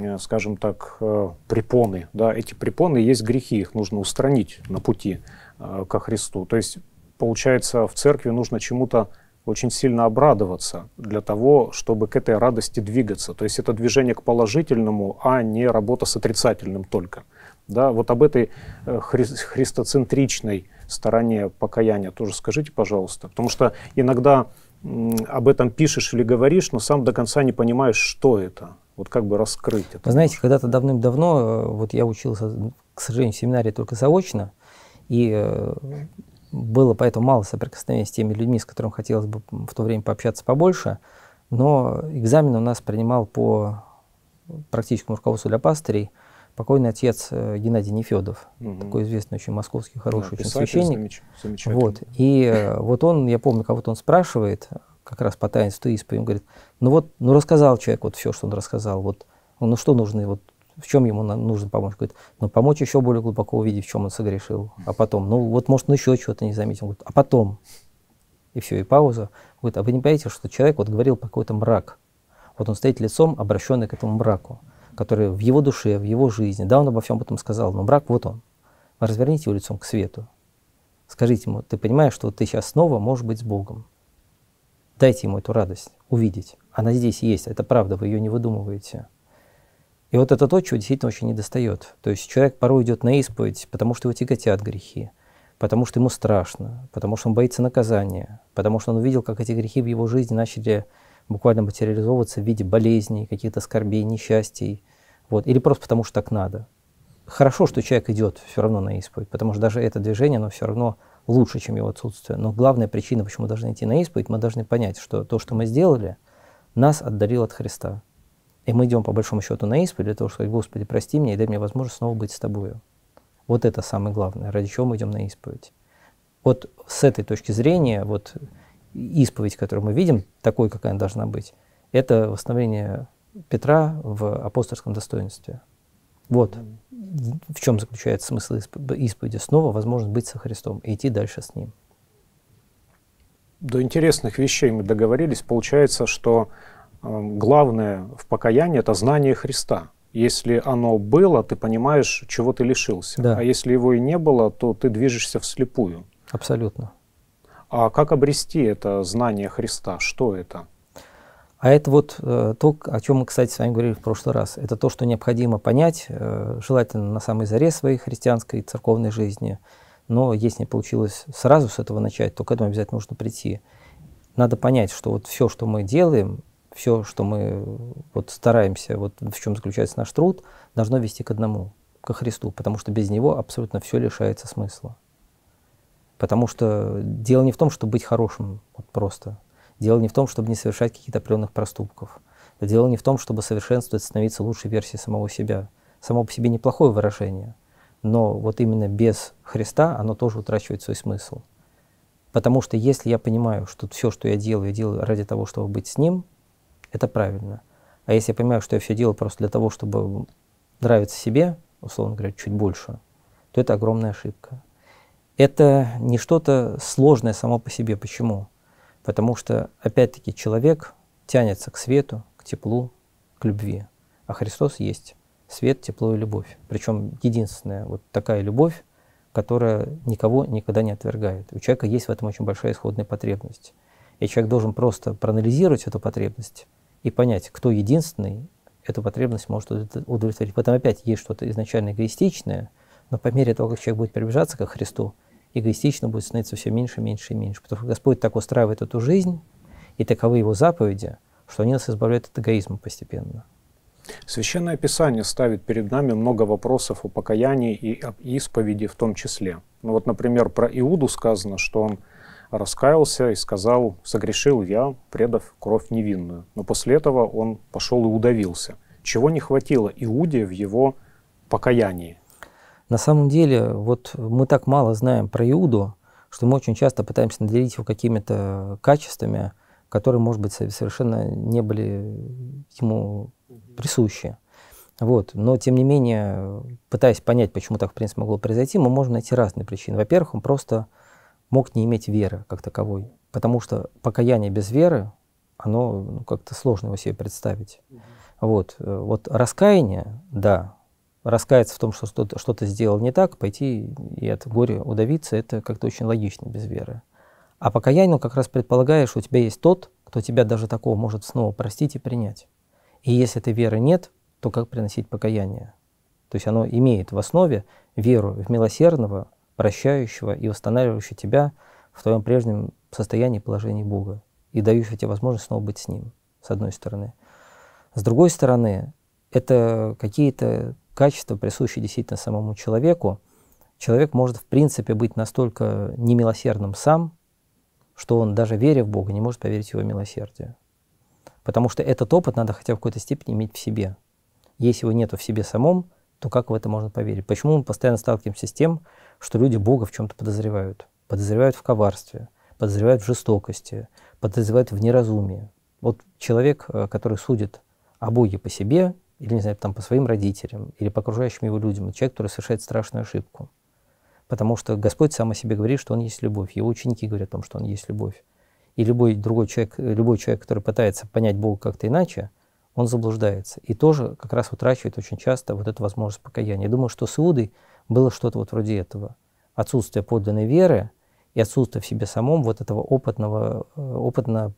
э, скажем так, э, препоны. Да? Эти препоны есть грехи, их нужно устранить на пути э, ко Христу. То есть, получается, в церкви нужно чему-то очень сильно обрадоваться для того, чтобы к этой радости двигаться. То есть это движение к положительному, а не работа с отрицательным только. Да, вот об этой э, хри христоцентричной стороне покаяния тоже скажите, пожалуйста. Потому что иногда об этом пишешь или говоришь, но сам до конца не понимаешь, что это. Вот как бы раскрыть это. Вы знаете, когда-то давным-давно, э, вот я учился, к сожалению, в семинарии только заочно, и э, было поэтому мало соприкосновений с теми людьми, с которыми хотелось бы в то время пообщаться побольше, но экзамен у нас принимал по практическому руководству для пастырей покойный отец э, Геннадий Нефедов, угу. такой известный очень московский, хороший да, очень священник. Замеч... Вот. И э, вот он, я помню, кого-то он спрашивает, как раз по таинству исповеди, он говорит, ну вот, ну рассказал человек вот все, что он рассказал, вот, ну что нужно вот в чем ему нужно помочь? Говорит, ну, помочь еще более глубоко увидеть, в чем он согрешил. А потом, ну, вот, может, он еще чего-то не заметил. Говорит, а потом. И все, и пауза. Говорит, а вы не понимаете, что человек вот говорил про какой-то мрак. Вот он стоит лицом, обращенный к этому мраку, который в его душе, в его жизни. Да, он обо всем этом сказал, но мрак вот он. Разверните его лицом к свету. Скажите ему, ты понимаешь, что ты сейчас снова можешь быть с Богом. Дайте ему эту радость увидеть. Она здесь есть, это правда, вы ее не выдумываете. И вот это то, чего действительно очень недостает. То есть человек порой идет на исповедь, потому что его тяготят грехи, потому что ему страшно, потому что он боится наказания, потому что он увидел, как эти грехи в его жизни начали буквально материализовываться в виде болезней, каких-то скорбей, несчастий, вот, или просто потому что так надо. Хорошо, что человек идет все равно на исповедь, потому что даже это движение, оно все равно лучше, чем его отсутствие. Но главная причина, почему мы должны идти на исповедь, мы должны понять, что то, что мы сделали, нас отдалило от Христа. И мы идем по большому счету на исповедь для того, чтобы сказать, Господи, прости меня и дай мне возможность снова быть с Тобою. Вот это самое главное, ради чего мы идем на исповедь. Вот с этой точки зрения, вот исповедь, которую мы видим, такой, какая она должна быть, это восстановление Петра в апостольском достоинстве. Вот в чем заключается смысл исповеди. Снова возможность быть со Христом и идти дальше с Ним. До интересных вещей мы договорились. Получается, что Э, главное в покаянии – это знание Христа. Если оно было, ты понимаешь, чего ты лишился. Да. А если его и не было, то ты движешься вслепую. Абсолютно. А как обрести это знание Христа? Что это? А это вот э, то, о чем мы, кстати, с вами говорили в прошлый раз. Это то, что необходимо понять, э, желательно на самой заре своей христианской церковной жизни. Но если не получилось сразу с этого начать, то к этому обязательно нужно прийти. Надо понять, что вот все, что мы делаем, все, что мы вот стараемся, вот в чем заключается наш труд, должно вести к одному, ко Христу, потому что без него абсолютно все лишается смысла. Потому что дело не в том, чтобы быть хорошим вот просто. Дело не в том, чтобы не совершать каких-то определенных проступков. Дело не в том, чтобы совершенствовать, становиться лучшей версией самого себя. Само по себе неплохое выражение, но вот именно без Христа оно тоже утрачивает свой смысл. Потому что если я понимаю, что все, что я делаю, я делаю ради того, чтобы быть с Ним, это правильно. А если я понимаю, что я все делаю просто для того, чтобы нравиться себе, условно говоря, чуть больше, то это огромная ошибка. Это не что-то сложное само по себе. Почему? Потому что, опять-таки, человек тянется к свету, к теплу, к любви. А Христос есть свет, тепло и любовь. Причем единственная вот такая любовь, которая никого никогда не отвергает. У человека есть в этом очень большая исходная потребность. И человек должен просто проанализировать эту потребность, и понять, кто единственный, эту потребность может удовлетворить. Потом опять есть что-то изначально эгоистичное, но по мере того, как человек будет приближаться к Христу, эгоистично будет становиться все меньше, меньше и меньше. Потому что Господь так устраивает эту жизнь, и таковы его заповеди, что они нас избавляют от эгоизма постепенно. Священное Писание ставит перед нами много вопросов о покаянии и об исповеди в том числе. Ну вот, например, про Иуду сказано, что он раскаялся и сказал, согрешил я, предав кровь невинную. Но после этого он пошел и удавился. Чего не хватило Иуде в его покаянии? На самом деле, вот мы так мало знаем про Иуду, что мы очень часто пытаемся наделить его какими-то качествами, которые, может быть, совершенно не были ему присущи. Вот. Но, тем не менее, пытаясь понять, почему так, в принципе, могло произойти, мы можем найти разные причины. Во-первых, он просто мог не иметь веры как таковой. Потому что покаяние без веры, оно ну, как-то сложно его себе представить. Вот. Э, вот раскаяние, да, раскаяться в том, что что-то, сделал не так, пойти и от горя удавиться, это как-то очень логично без веры. А покаяние, ну, как раз предполагаешь, что у тебя есть тот, кто тебя даже такого может снова простить и принять. И если этой веры нет, то как приносить покаяние? То есть оно имеет в основе веру в милосердного, прощающего и восстанавливающего тебя в твоем прежнем состоянии положении Бога и дающего тебе возможность снова быть с Ним, с одной стороны. С другой стороны, это какие-то качества, присущие действительно самому человеку. Человек может, в принципе, быть настолько немилосердным сам, что он, даже веря в Бога, не может поверить в его милосердию, Потому что этот опыт надо хотя в какой-то степени иметь в себе. Если его нету в себе самом, то как в это можно поверить? Почему мы постоянно сталкиваемся с тем, что люди Бога в чем-то подозревают. Подозревают в коварстве, подозревают в жестокости, подозревают в неразумии. Вот человек, э, который судит о Боге по себе, или, не знаю, там, по своим родителям, или по окружающим его людям, человек, который совершает страшную ошибку. Потому что Господь сам о себе говорит, что Он есть любовь. Его ученики говорят о том, что Он есть любовь. И любой другой человек, э, любой человек, который пытается понять Бога как-то иначе, он заблуждается. И тоже как раз утрачивает очень часто вот эту возможность покаяния. Я думаю, что с Иудой было что-то вот вроде этого. Отсутствие подлинной веры и отсутствие в себе самом вот этого опытного, э, опытно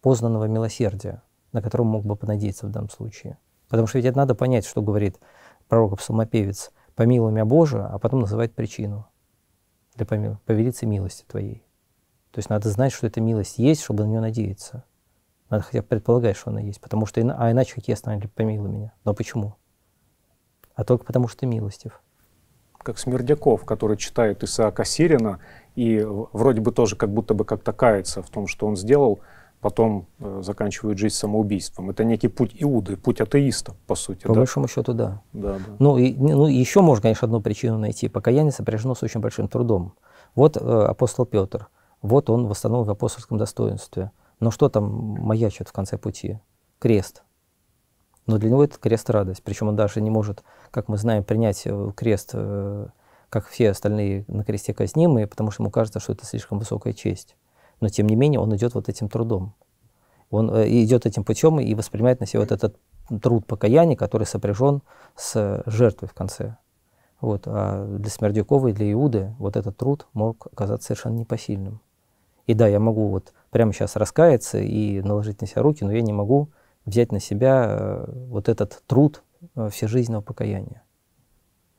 познанного милосердия, на котором мог бы понадеяться в данном случае. Потому что ведь это надо понять, что говорит пророк-псалмопевец. «Помилуй меня, Боже», а потом называет причину для помил... повелиться милости Твоей. То есть надо знать, что эта милость есть, чтобы на нее надеяться. Надо хотя бы предполагать, что она есть, потому что, а иначе какие основания помилуй меня? Но почему? А только потому, что ты милостив как Смердяков, который читает Исаака Сирина и вроде бы тоже как будто бы как-то кается в том, что он сделал, потом э, заканчивает жизнь самоубийством. Это некий путь Иуды, путь атеиста, по сути. По да? большому счету, да. да, да. Ну, и, ну, еще можно, конечно, одну причину найти. Покаяние сопряжено с очень большим трудом. Вот э, апостол Петр, вот он восстановлен в апостольском достоинстве. Но что там маячит в конце пути? Крест но для него это крест радость. Причем он даже не может, как мы знаем, принять э, крест, э, как все остальные на кресте казнимые, потому что ему кажется, что это слишком высокая честь. Но тем не менее он идет вот этим трудом. Он э, идет этим путем и воспринимает на себя вот этот труд покаяния, который сопряжен с жертвой в конце. Вот. А для Смердюкова и для Иуды вот этот труд мог оказаться совершенно непосильным. И да, я могу вот прямо сейчас раскаяться и наложить на себя руки, но я не могу взять на себя э, вот этот труд э, всежизненного покаяния.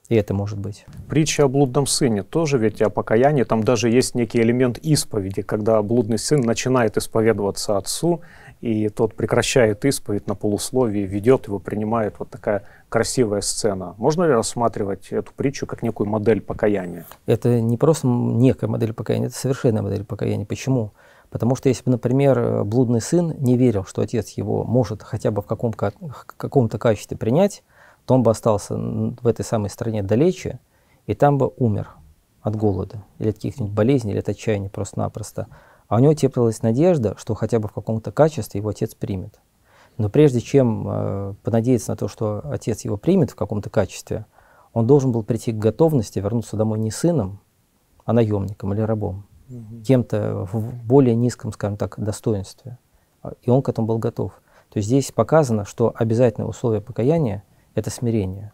И это может быть. Притча о блудном сыне тоже ведь о покаянии. Там даже есть некий элемент исповеди, когда блудный сын начинает исповедоваться отцу, и тот прекращает исповедь на полусловии, ведет его, принимает вот такая красивая сцена. Можно ли рассматривать эту притчу как некую модель покаяния? Это не просто некая модель покаяния, это совершенная модель покаяния. Почему? Почему? Потому что если бы, например, э, блудный сын не верил, что отец его может хотя бы в каком, то качестве принять, то он бы остался в этой самой стране далече, и там бы умер от голода, или от каких-нибудь болезней, или от отчаяния просто-напросто. А у него теплилась надежда, что хотя бы в каком-то качестве его отец примет. Но прежде чем э, понадеяться на то, что отец его примет в каком-то качестве, он должен был прийти к готовности вернуться домой не сыном, а наемником или рабом кем-то в более низком, скажем так, достоинстве. И он к этому был готов. То есть здесь показано, что обязательное условие покаяния – это смирение.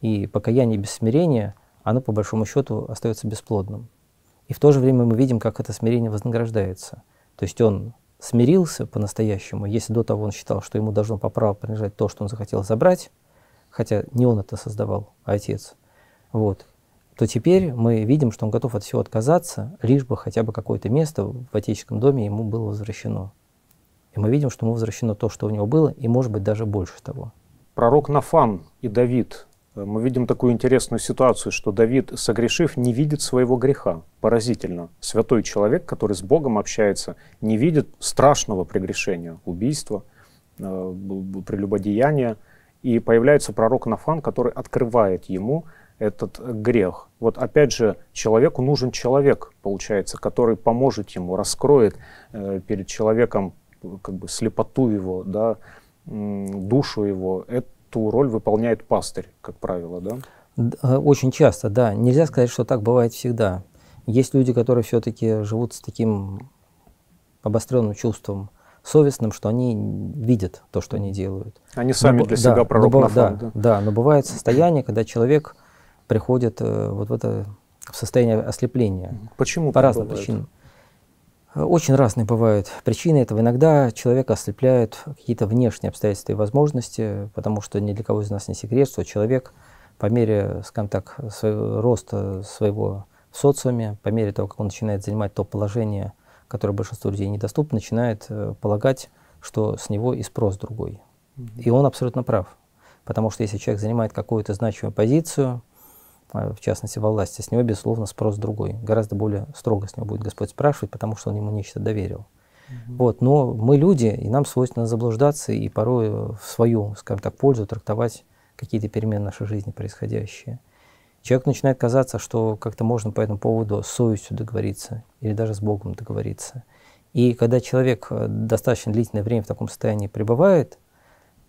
И покаяние без смирения, оно по большому счету остается бесплодным. И в то же время мы видим, как это смирение вознаграждается. То есть он смирился по-настоящему, если до того он считал, что ему должно по праву принадлежать то, что он захотел забрать, хотя не он это создавал, а отец. Вот то теперь мы видим, что он готов от всего отказаться, лишь бы хотя бы какое-то место в отеческом доме ему было возвращено. И мы видим, что ему возвращено то, что у него было, и, может быть, даже больше того. Пророк Нафан и Давид. Э, мы видим такую интересную ситуацию, что Давид, согрешив, не видит своего греха. Поразительно. Святой человек, который с Богом общается, не видит страшного прегрешения, убийства, э, прелюбодеяния. И появляется пророк Нафан, который открывает ему – этот грех. Вот опять же, человеку нужен человек, получается, который поможет ему, раскроет э, перед человеком как бы слепоту его, да, душу его. Эту роль выполняет пастырь, как правило, да? Э, очень часто, да. Нельзя сказать, что так бывает всегда. Есть люди, которые все-таки живут с таким обостренным чувством, совестным, что они видят то, что они делают. Они сами но, для себя да, пророк но, на фон, да, да, да, но бывает состояние, когда человек приходят э, вот в это в состояние ослепления. Почему? По разным бывает? причинам. Э, очень разные бывают причины этого. Иногда человека ослепляют какие-то внешние обстоятельства и возможности, потому что ни для кого из нас не секрет, что человек по мере, скажем так, своего, роста своего в социуме, по мере того, как он начинает занимать то положение, которое большинству людей недоступно, начинает э, полагать, что с него и спрос другой. Mm-hmm. И он абсолютно прав. Потому что если человек занимает какую-то значимую позицию, а, в частности, во власти, с него, безусловно, спрос другой. Гораздо более строго с него будет Господь спрашивать, потому что Он ему нечто доверил. Угу. Вот. Но мы люди, и нам свойственно заблуждаться и порой в свою, скажем так, пользу трактовать какие-то перемены в нашей жизни происходящие. Человек начинает казаться, что как-то можно по этому поводу с совестью договориться или даже с Богом договориться. И когда человек э, достаточно длительное время в таком состоянии пребывает,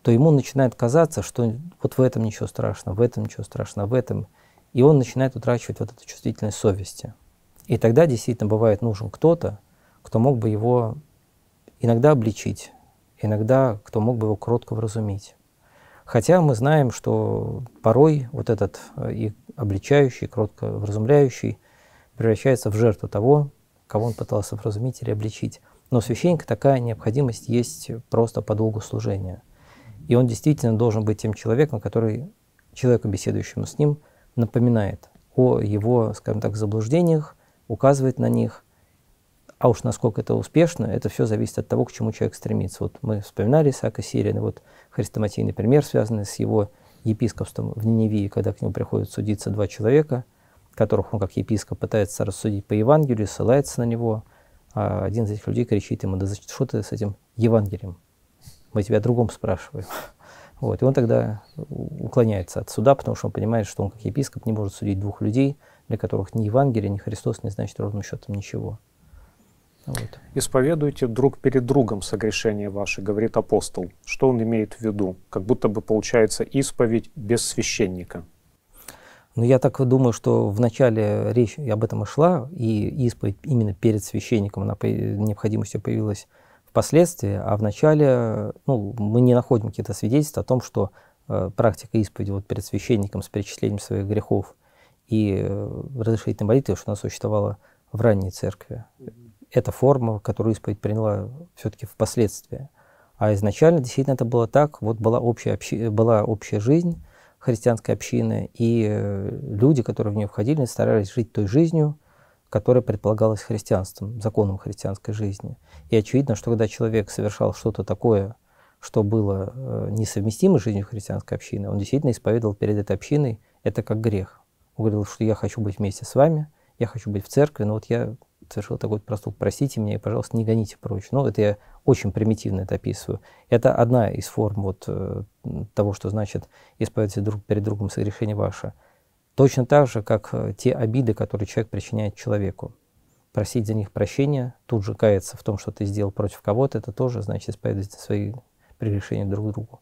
то ему начинает казаться, что вот в этом ничего страшного, в этом ничего страшного, в этом и он начинает утрачивать вот эту чувствительность совести. И тогда действительно бывает нужен кто-то, кто мог бы его иногда обличить, иногда кто мог бы его кротко вразумить. Хотя мы знаем, что порой вот этот э, и обличающий, и кротко вразумляющий превращается в жертву того, кого он пытался вразумить или обличить. Но у священника такая необходимость есть просто по долгу служения. И он действительно должен быть тем человеком, который человеку, беседующему с ним, напоминает о его, скажем так, заблуждениях, указывает на них. А уж насколько это успешно, это все зависит от того, к чему человек стремится. Вот мы вспоминали Исаака Сирина, вот хрестоматийный пример, связанный с его епископством в Ниневии, когда к нему приходят судиться два человека, которых он как епископ пытается рассудить по Евангелию, ссылается на него, а один из этих людей кричит ему, да что ты с этим Евангелием? Мы тебя о другом спрашиваем. Вот, и он тогда уклоняется от суда, потому что он понимает, что он как епископ не может судить двух людей, для которых ни Евангелие, ни Христос не значит ровным счетом ничего. Вот. «Исповедуйте друг перед другом согрешение ваше», — говорит апостол. Что он имеет в виду? Как будто бы получается исповедь без священника. Но ну, я так думаю, что в начале речь об этом и шла, и исповедь именно перед священником, она по необходимости появилась впоследствии, а вначале ну, мы не находим какие-то свидетельства о том, что э, практика исповеди вот перед священником с перечислением своих грехов и э, разрешительной молитвы, что она существовала в ранней церкви. Это форма, которую исповедь приняла все-таки впоследствии. А изначально действительно это было так, вот была общая, общи, была общая жизнь христианской общины, и э, люди, которые в нее входили, старались жить той жизнью, которая предполагалась христианством, законом христианской жизни – и очевидно, что когда человек совершал что-то такое, что было э, несовместимо с жизнью христианской общины, он действительно исповедовал перед этой общиной это как грех. Он говорил, что я хочу быть вместе с вами, я хочу быть в церкви, но вот я совершил такой проступок, простите меня и, пожалуйста, не гоните прочь. Но ну, это я очень примитивно это описываю. Это одна из форм вот, э, того, что значит исповедовать друг перед другом согрешение ваше. Точно так же, как э, те обиды, которые человек причиняет человеку просить за них прощения, тут же каяться в том, что ты сделал против кого-то, это тоже значит исповедовать свои прегрешения друг другу.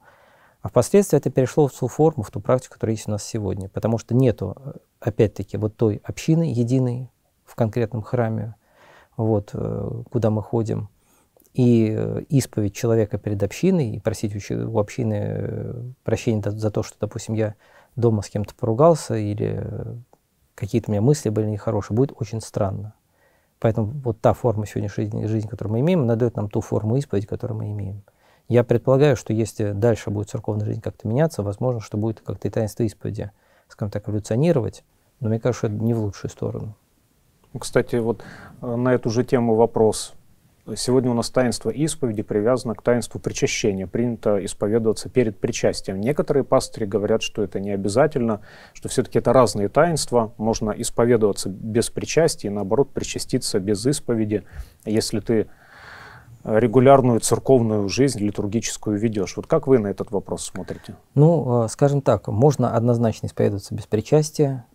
А впоследствии это перешло в ту форму, в ту практику, которая есть у нас сегодня, потому что нету, э, опять-таки, вот той общины единой в конкретном храме, вот, э, куда мы ходим, и э, исповедь человека перед общиной, и просить у общины прощения за то, что, допустим, я дома с кем-то поругался, или какие-то у меня мысли были нехорошие, будет очень странно. Поэтому вот та форма сегодняшней жизни, жизни, которую мы имеем, она дает нам ту форму исповеди, которую мы имеем. Я предполагаю, что если дальше будет церковная жизнь как-то меняться, возможно, что будет как-то и таинство исповеди, скажем так, эволюционировать, но мне кажется, это не в лучшую сторону. Кстати, вот э, на эту же тему вопрос Сегодня у нас таинство исповеди привязано к таинству причащения. Принято исповедоваться перед причастием. Некоторые пастыри говорят, что это не обязательно, что все-таки это разные таинства. Можно исповедоваться без причастия и, наоборот, причаститься без исповеди, если ты регулярную церковную жизнь литургическую ведешь. Вот как вы на этот вопрос смотрите? Ну, а, скажем так, можно однозначно исповедоваться без причастия,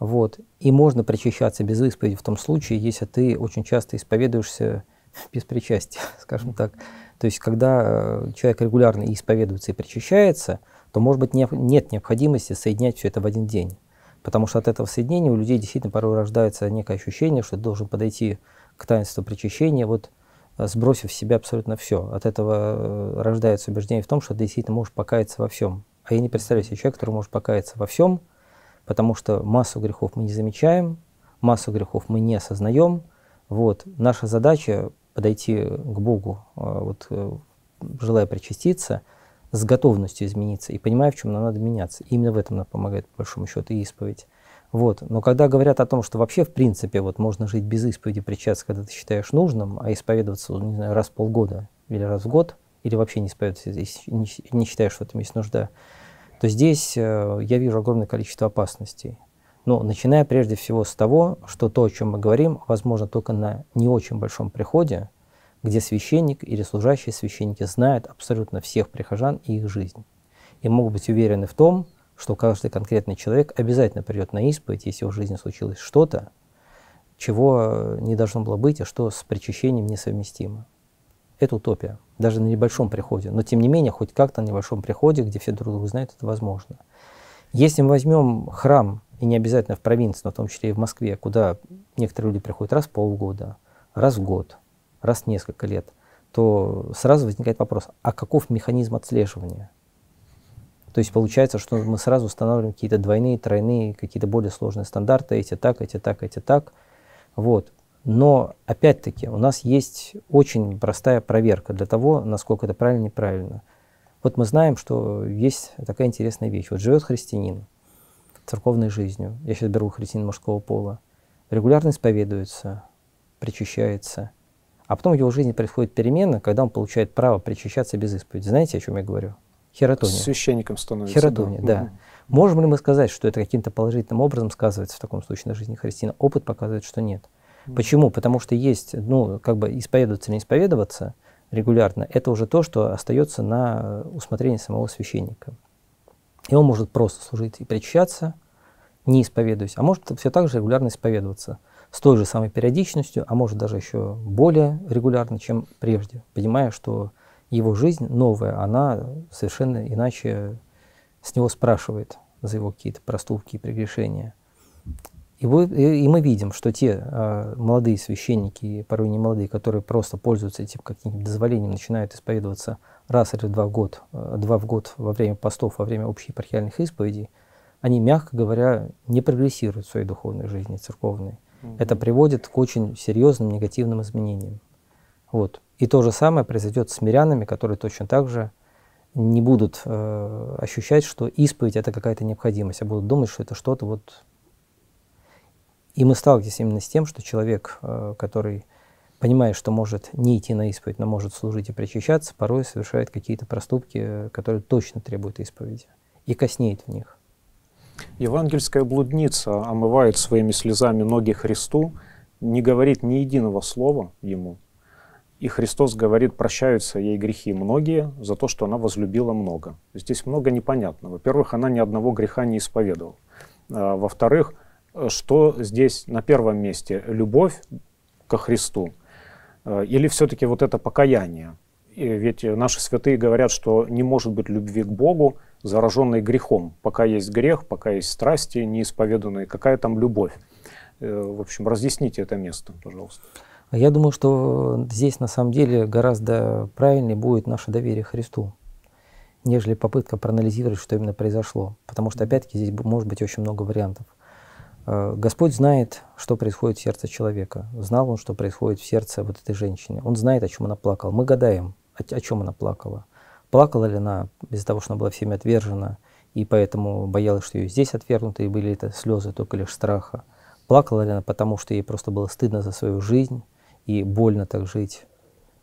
вот, и можно причащаться без исповеди в том случае, если ты очень часто исповедуешься без причастия, скажем так. То есть, когда э, человек регулярно исповедуется и причащается, то, может быть, не, нет необходимости соединять все это в один день. Потому что от этого соединения у людей действительно порой рождается некое ощущение, что ты должен подойти к таинству причащения, вот э, сбросив с себя абсолютно все. От этого э, рождается убеждение в том, что ты действительно можешь покаяться во всем. А я не представляю себе человека, который может покаяться во всем, потому что массу грехов мы не замечаем, массу грехов мы не осознаем. Вот. Наша задача подойти э, к Богу, э, вот, э, желая причаститься, с готовностью измениться и понимая, в чем нам надо меняться. именно в этом нам помогает, по большому счету, и исповедь. Вот. Но когда говорят о том, что вообще, в принципе, вот можно жить без исповеди, причаться, когда ты считаешь нужным, а исповедоваться, не знаю, раз в полгода или раз в год, или вообще не исповедоваться, не, не считаешь, что в этом есть нужда, то здесь э, я вижу огромное количество опасностей. Но начиная прежде всего с того, что то, о чем мы говорим, возможно только на не очень большом приходе, где священник или служащие священники знают абсолютно всех прихожан и их жизнь. И могут быть уверены в том, что каждый конкретный человек обязательно придет на исповедь, если в жизни случилось что-то, чего э, не должно было быть, а что с причащением несовместимо. Это утопия, даже на небольшом приходе. Но тем не менее, хоть как-то на небольшом приходе, где все друг друга знают, это возможно. Если мы возьмем храм и не обязательно в провинции, но в том числе и в Москве, куда некоторые люди приходят раз в полгода, раз в год, раз в несколько лет, то сразу возникает вопрос, а каков механизм отслеживания? То есть получается, что мы сразу устанавливаем какие-то двойные, тройные, какие-то более сложные стандарты, эти так, эти так, эти так. Вот. Но, опять-таки, у нас есть очень простая проверка для того, насколько это правильно, и неправильно. Вот мы знаем, что есть такая интересная вещь. Вот живет христианин, церковной жизнью, я сейчас беру христиан мужского пола, регулярно исповедуется, причащается, а потом в его жизни происходит перемена, когда он получает право причащаться без исповеди. Знаете, о чем я говорю? Хератония. Священником становится. Хератония, да. да. Угу. Можем ли мы сказать, что это каким-то положительным образом сказывается в таком случае на жизни христина? Опыт показывает, что нет. Угу. Почему? Потому что есть, ну, как бы исповедоваться или не исповедоваться регулярно, это уже то, что остается на усмотрение самого священника. И он может просто служить и причащаться, не исповедуюсь, а может все так же регулярно исповедоваться, с той же самой периодичностью, а может даже еще более регулярно, чем прежде, понимая, что его жизнь новая, она совершенно иначе с него спрашивает за его какие-то проступки и прегрешения. И, вы, и мы видим, что те э, молодые священники, порой не молодые, которые просто пользуются этим каким-нибудь дозволением, начинают исповедоваться раз или два в год, э, два в год во время постов, во время общих епархиальных исповедей – они, мягко говоря, не прогрессируют в своей духовной жизни церковной. Угу. Это приводит к очень серьезным негативным изменениям. Вот. И то же самое произойдет с мирянами, которые точно так же не будут э, ощущать, что исповедь это какая-то необходимость, а будут думать, что это что-то вот. И мы сталкиваемся именно с тем, что человек, э, который понимает, что может не идти на исповедь, но может служить и причащаться, порой совершает какие-то проступки, э, которые точно требуют исповеди, и коснеет в них. Евангельская блудница омывает своими слезами ноги Христу, не говорит ни единого слова ему. И Христос говорит, прощаются ей грехи многие за то, что она возлюбила много. Здесь много непонятно. Во-первых, она ни одного греха не исповедовала. А, во-вторых, что здесь на первом месте? Любовь ко Христу а, или все-таки вот это покаяние? И ведь наши святые говорят, что не может быть любви к Богу зараженный грехом. Пока есть грех, пока есть страсти неисповеданные, какая там любовь. Э, в общем, разъясните это место, пожалуйста. Я думаю, что здесь на самом деле гораздо правильнее будет наше доверие Христу, нежели попытка проанализировать, что именно произошло. Потому что, опять-таки, здесь может быть очень много вариантов. Э, Господь знает, что происходит в сердце человека. Знал он, что происходит в сердце вот этой женщины. Он знает, о чем она плакала. Мы гадаем, о, о чем она плакала. Плакала ли она из-за того, что она была всеми отвержена, и поэтому боялась, что ее здесь отвергнут, и были это слезы только лишь страха. Плакала ли она потому, что ей просто было стыдно за свою жизнь, и больно так жить.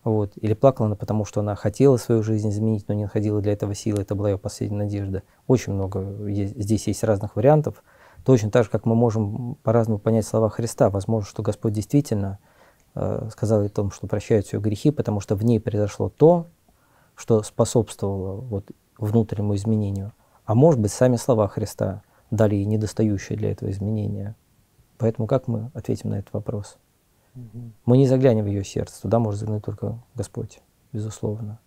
Вот. Или плакала она потому, что она хотела свою жизнь изменить, но не находила для этого силы, это была ее последняя надежда. Очень много есть, здесь есть разных вариантов. Точно так же, как мы можем по-разному понять слова Христа. Возможно, что Господь действительно э, сказал о том, что прощают все грехи, потому что в ней произошло то, что способствовало вот внутреннему изменению. А может быть, сами слова Христа дали ей недостающее для этого изменения. Поэтому как мы ответим на этот вопрос? Мы не заглянем в ее сердце, туда может заглянуть только Господь, безусловно.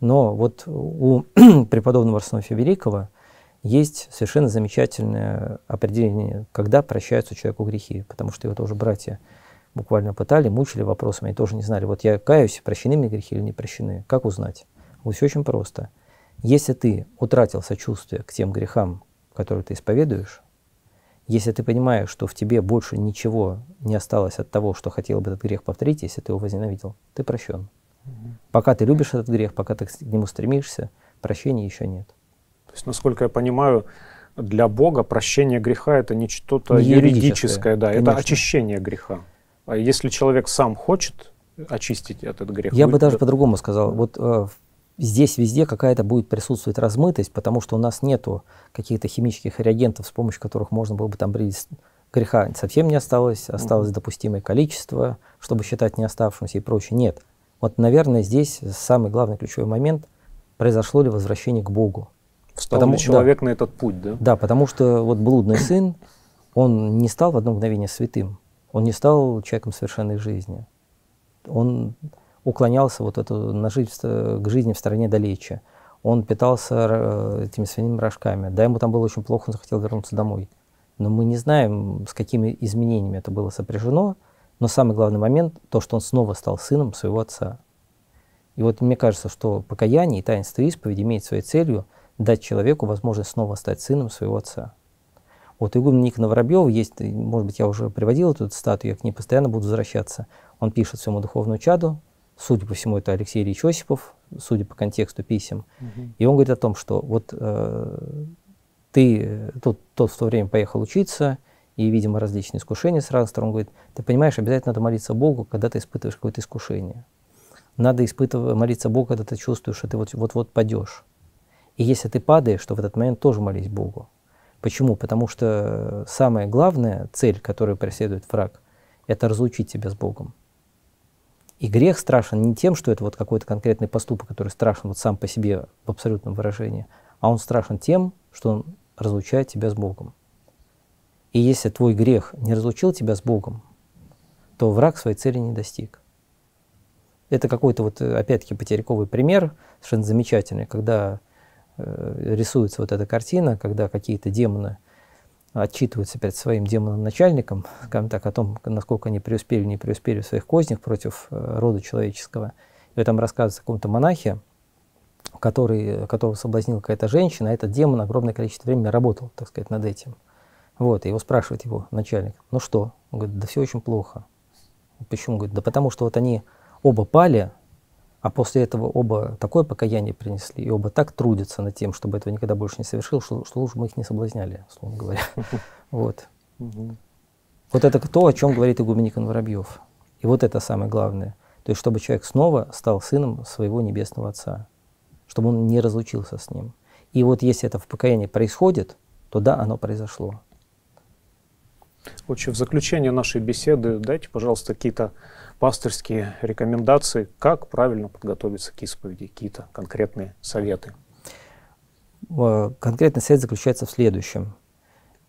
Но вот у преподобного Арсенофия Великого есть совершенно замечательное определение, когда прощаются человеку грехи, потому что его тоже братья буквально пытали, мучили вопросами, они тоже не знали, вот я каюсь, прощены мне грехи или не прощены, как узнать? Вот все очень просто. Если ты утратил сочувствие к тем грехам, которые ты исповедуешь, если ты понимаешь, что в тебе больше ничего не осталось от того, что хотел бы этот грех повторить, если ты его возненавидел, ты прощен. Пока ты любишь этот грех, пока ты к нему стремишься, прощения еще нет. То есть, насколько я понимаю, для Бога прощение греха это не что-то юридическое, юридическое да, конечно. это очищение греха. А если человек сам хочет очистить этот грех. Я вы... бы даже по-другому сказал. Вот э, здесь везде какая-то будет присутствовать размытость, потому что у нас нету каких-то химических реагентов, с помощью которых можно было бы там брить греха совсем не осталось, осталось mm-hmm. допустимое количество, чтобы считать не оставшимся и прочее. Нет. Вот, наверное, здесь самый главный ключевой момент произошло ли возвращение к Богу. Встал потому, ли человек да, на этот путь, да? Да, потому что вот блудный сын, он не стал в одно мгновение святым, он не стал человеком совершенной жизни. Он уклонялся вот это на жизнь, к жизни в стороне Далечи. Он питался э, этими свиными рожками. Да, ему там было очень плохо, он захотел вернуться домой. Но мы не знаем, с какими изменениями это было сопряжено. Но самый главный момент – то, что он снова стал сыном своего отца. И вот мне кажется, что покаяние и таинство исповеди имеет своей целью дать человеку возможность снова стать сыном своего отца. Вот игумен Никона Воробьева есть, может быть, я уже приводил эту статую, я к ней постоянно буду возвращаться. Он пишет своему духовному чаду, Судя по всему, это Алексей Ильич Осипов, судя по контексту писем. Угу. И он говорит о том, что вот э, ты, э, тот, тот в то время поехал учиться, и, видимо, различные искушения с разных сторон. Он говорит, ты понимаешь, обязательно надо молиться Богу, когда ты испытываешь какое-то искушение. Надо испытывать, молиться Богу, когда ты чувствуешь, что ты вот-вот падешь. И если ты падаешь, то в этот момент тоже молись Богу. Почему? Потому что самая главная цель, которую преследует враг, это разлучить тебя с Богом. И грех страшен не тем, что это вот какой-то конкретный поступок, который страшен вот сам по себе в абсолютном выражении, а он страшен тем, что он разлучает тебя с Богом. И если твой грех не разлучил тебя с Богом, то враг своей цели не достиг. Это какой-то вот, э, опять-таки, потеряковый пример, совершенно замечательный, когда э, рисуется вот эта картина, когда какие-то демоны – отчитываются перед своим демоном начальником, скажем так, о том, насколько они преуспели, не преуспели в своих кознях против э, рода человеческого. И там рассказывается о каком-то монахе, который, которого соблазнила какая-то женщина, а этот демон огромное количество времени работал, так сказать, над этим. Вот, и его спрашивает его начальник, ну что? Он говорит, да все очень плохо. Почему? Он говорит, да потому что вот они оба пали, а после этого оба такое покаяние принесли, и оба так трудятся над тем, чтобы этого никогда больше не совершил, что, что лучше мы их не соблазняли, условно говоря. Вот. Вот это то, о чем говорит игуменикон Воробьев. И вот это самое главное. То есть, чтобы человек снова стал сыном своего небесного Отца, чтобы он не разлучился с ним. И вот если это в покаянии происходит, то да, оно произошло. Очень в заключение нашей беседы дайте, пожалуйста, какие-то пасторские рекомендации, как правильно подготовиться к исповеди, какие-то конкретные советы. Э, конкретный совет заключается в следующем.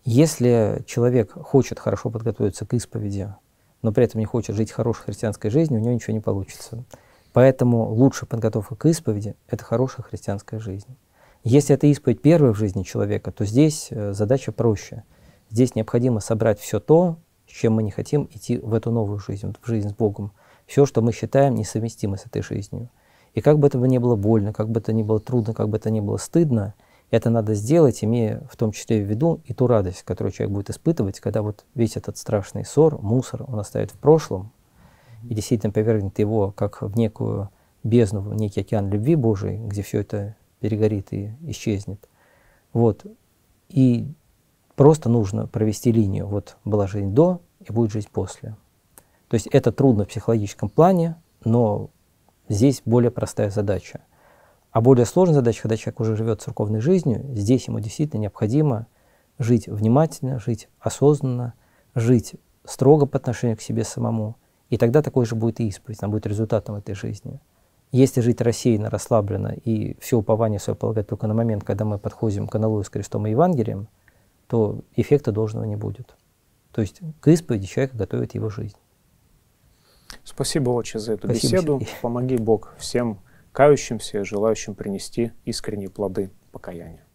Если человек хочет хорошо подготовиться к исповеди, но при этом не хочет жить хорошей христианской жизнью, у него ничего не получится. Поэтому лучшая подготовка к исповеди – это хорошая христианская жизнь. Если это исповедь первая в жизни человека, то здесь э, задача проще – Здесь необходимо собрать все то, с чем мы не хотим идти в эту новую жизнь, в жизнь с Богом. Все, что мы считаем несовместимым с этой жизнью. И как бы это ни было больно, как бы это ни было трудно, как бы это ни было стыдно, это надо сделать, имея в том числе в виду и ту радость, которую человек будет испытывать, когда вот весь этот страшный ссор, мусор он оставит в прошлом и действительно повергнет его как в некую бездну, в некий океан любви Божией, где все это перегорит и исчезнет. Вот. И Просто нужно провести линию. Вот была жизнь до и будет жизнь после. То есть это трудно в психологическом плане, но здесь более простая задача. А более сложная задача, когда человек уже живет церковной жизнью, здесь ему действительно необходимо жить внимательно, жить осознанно, жить строго по отношению к себе самому. И тогда такой же будет и исповедь, она будет результатом этой жизни. Если жить рассеянно, расслабленно и все упование свое полагать только на момент, когда мы подходим к аналогу с крестом и Евангелием – то эффекта должного не будет. То есть к исповеди человека готовит его жизнь. Спасибо, очень за эту Спасибо, беседу. Сергей. Помоги Бог всем кающимся желающим принести искренние плоды покаяния.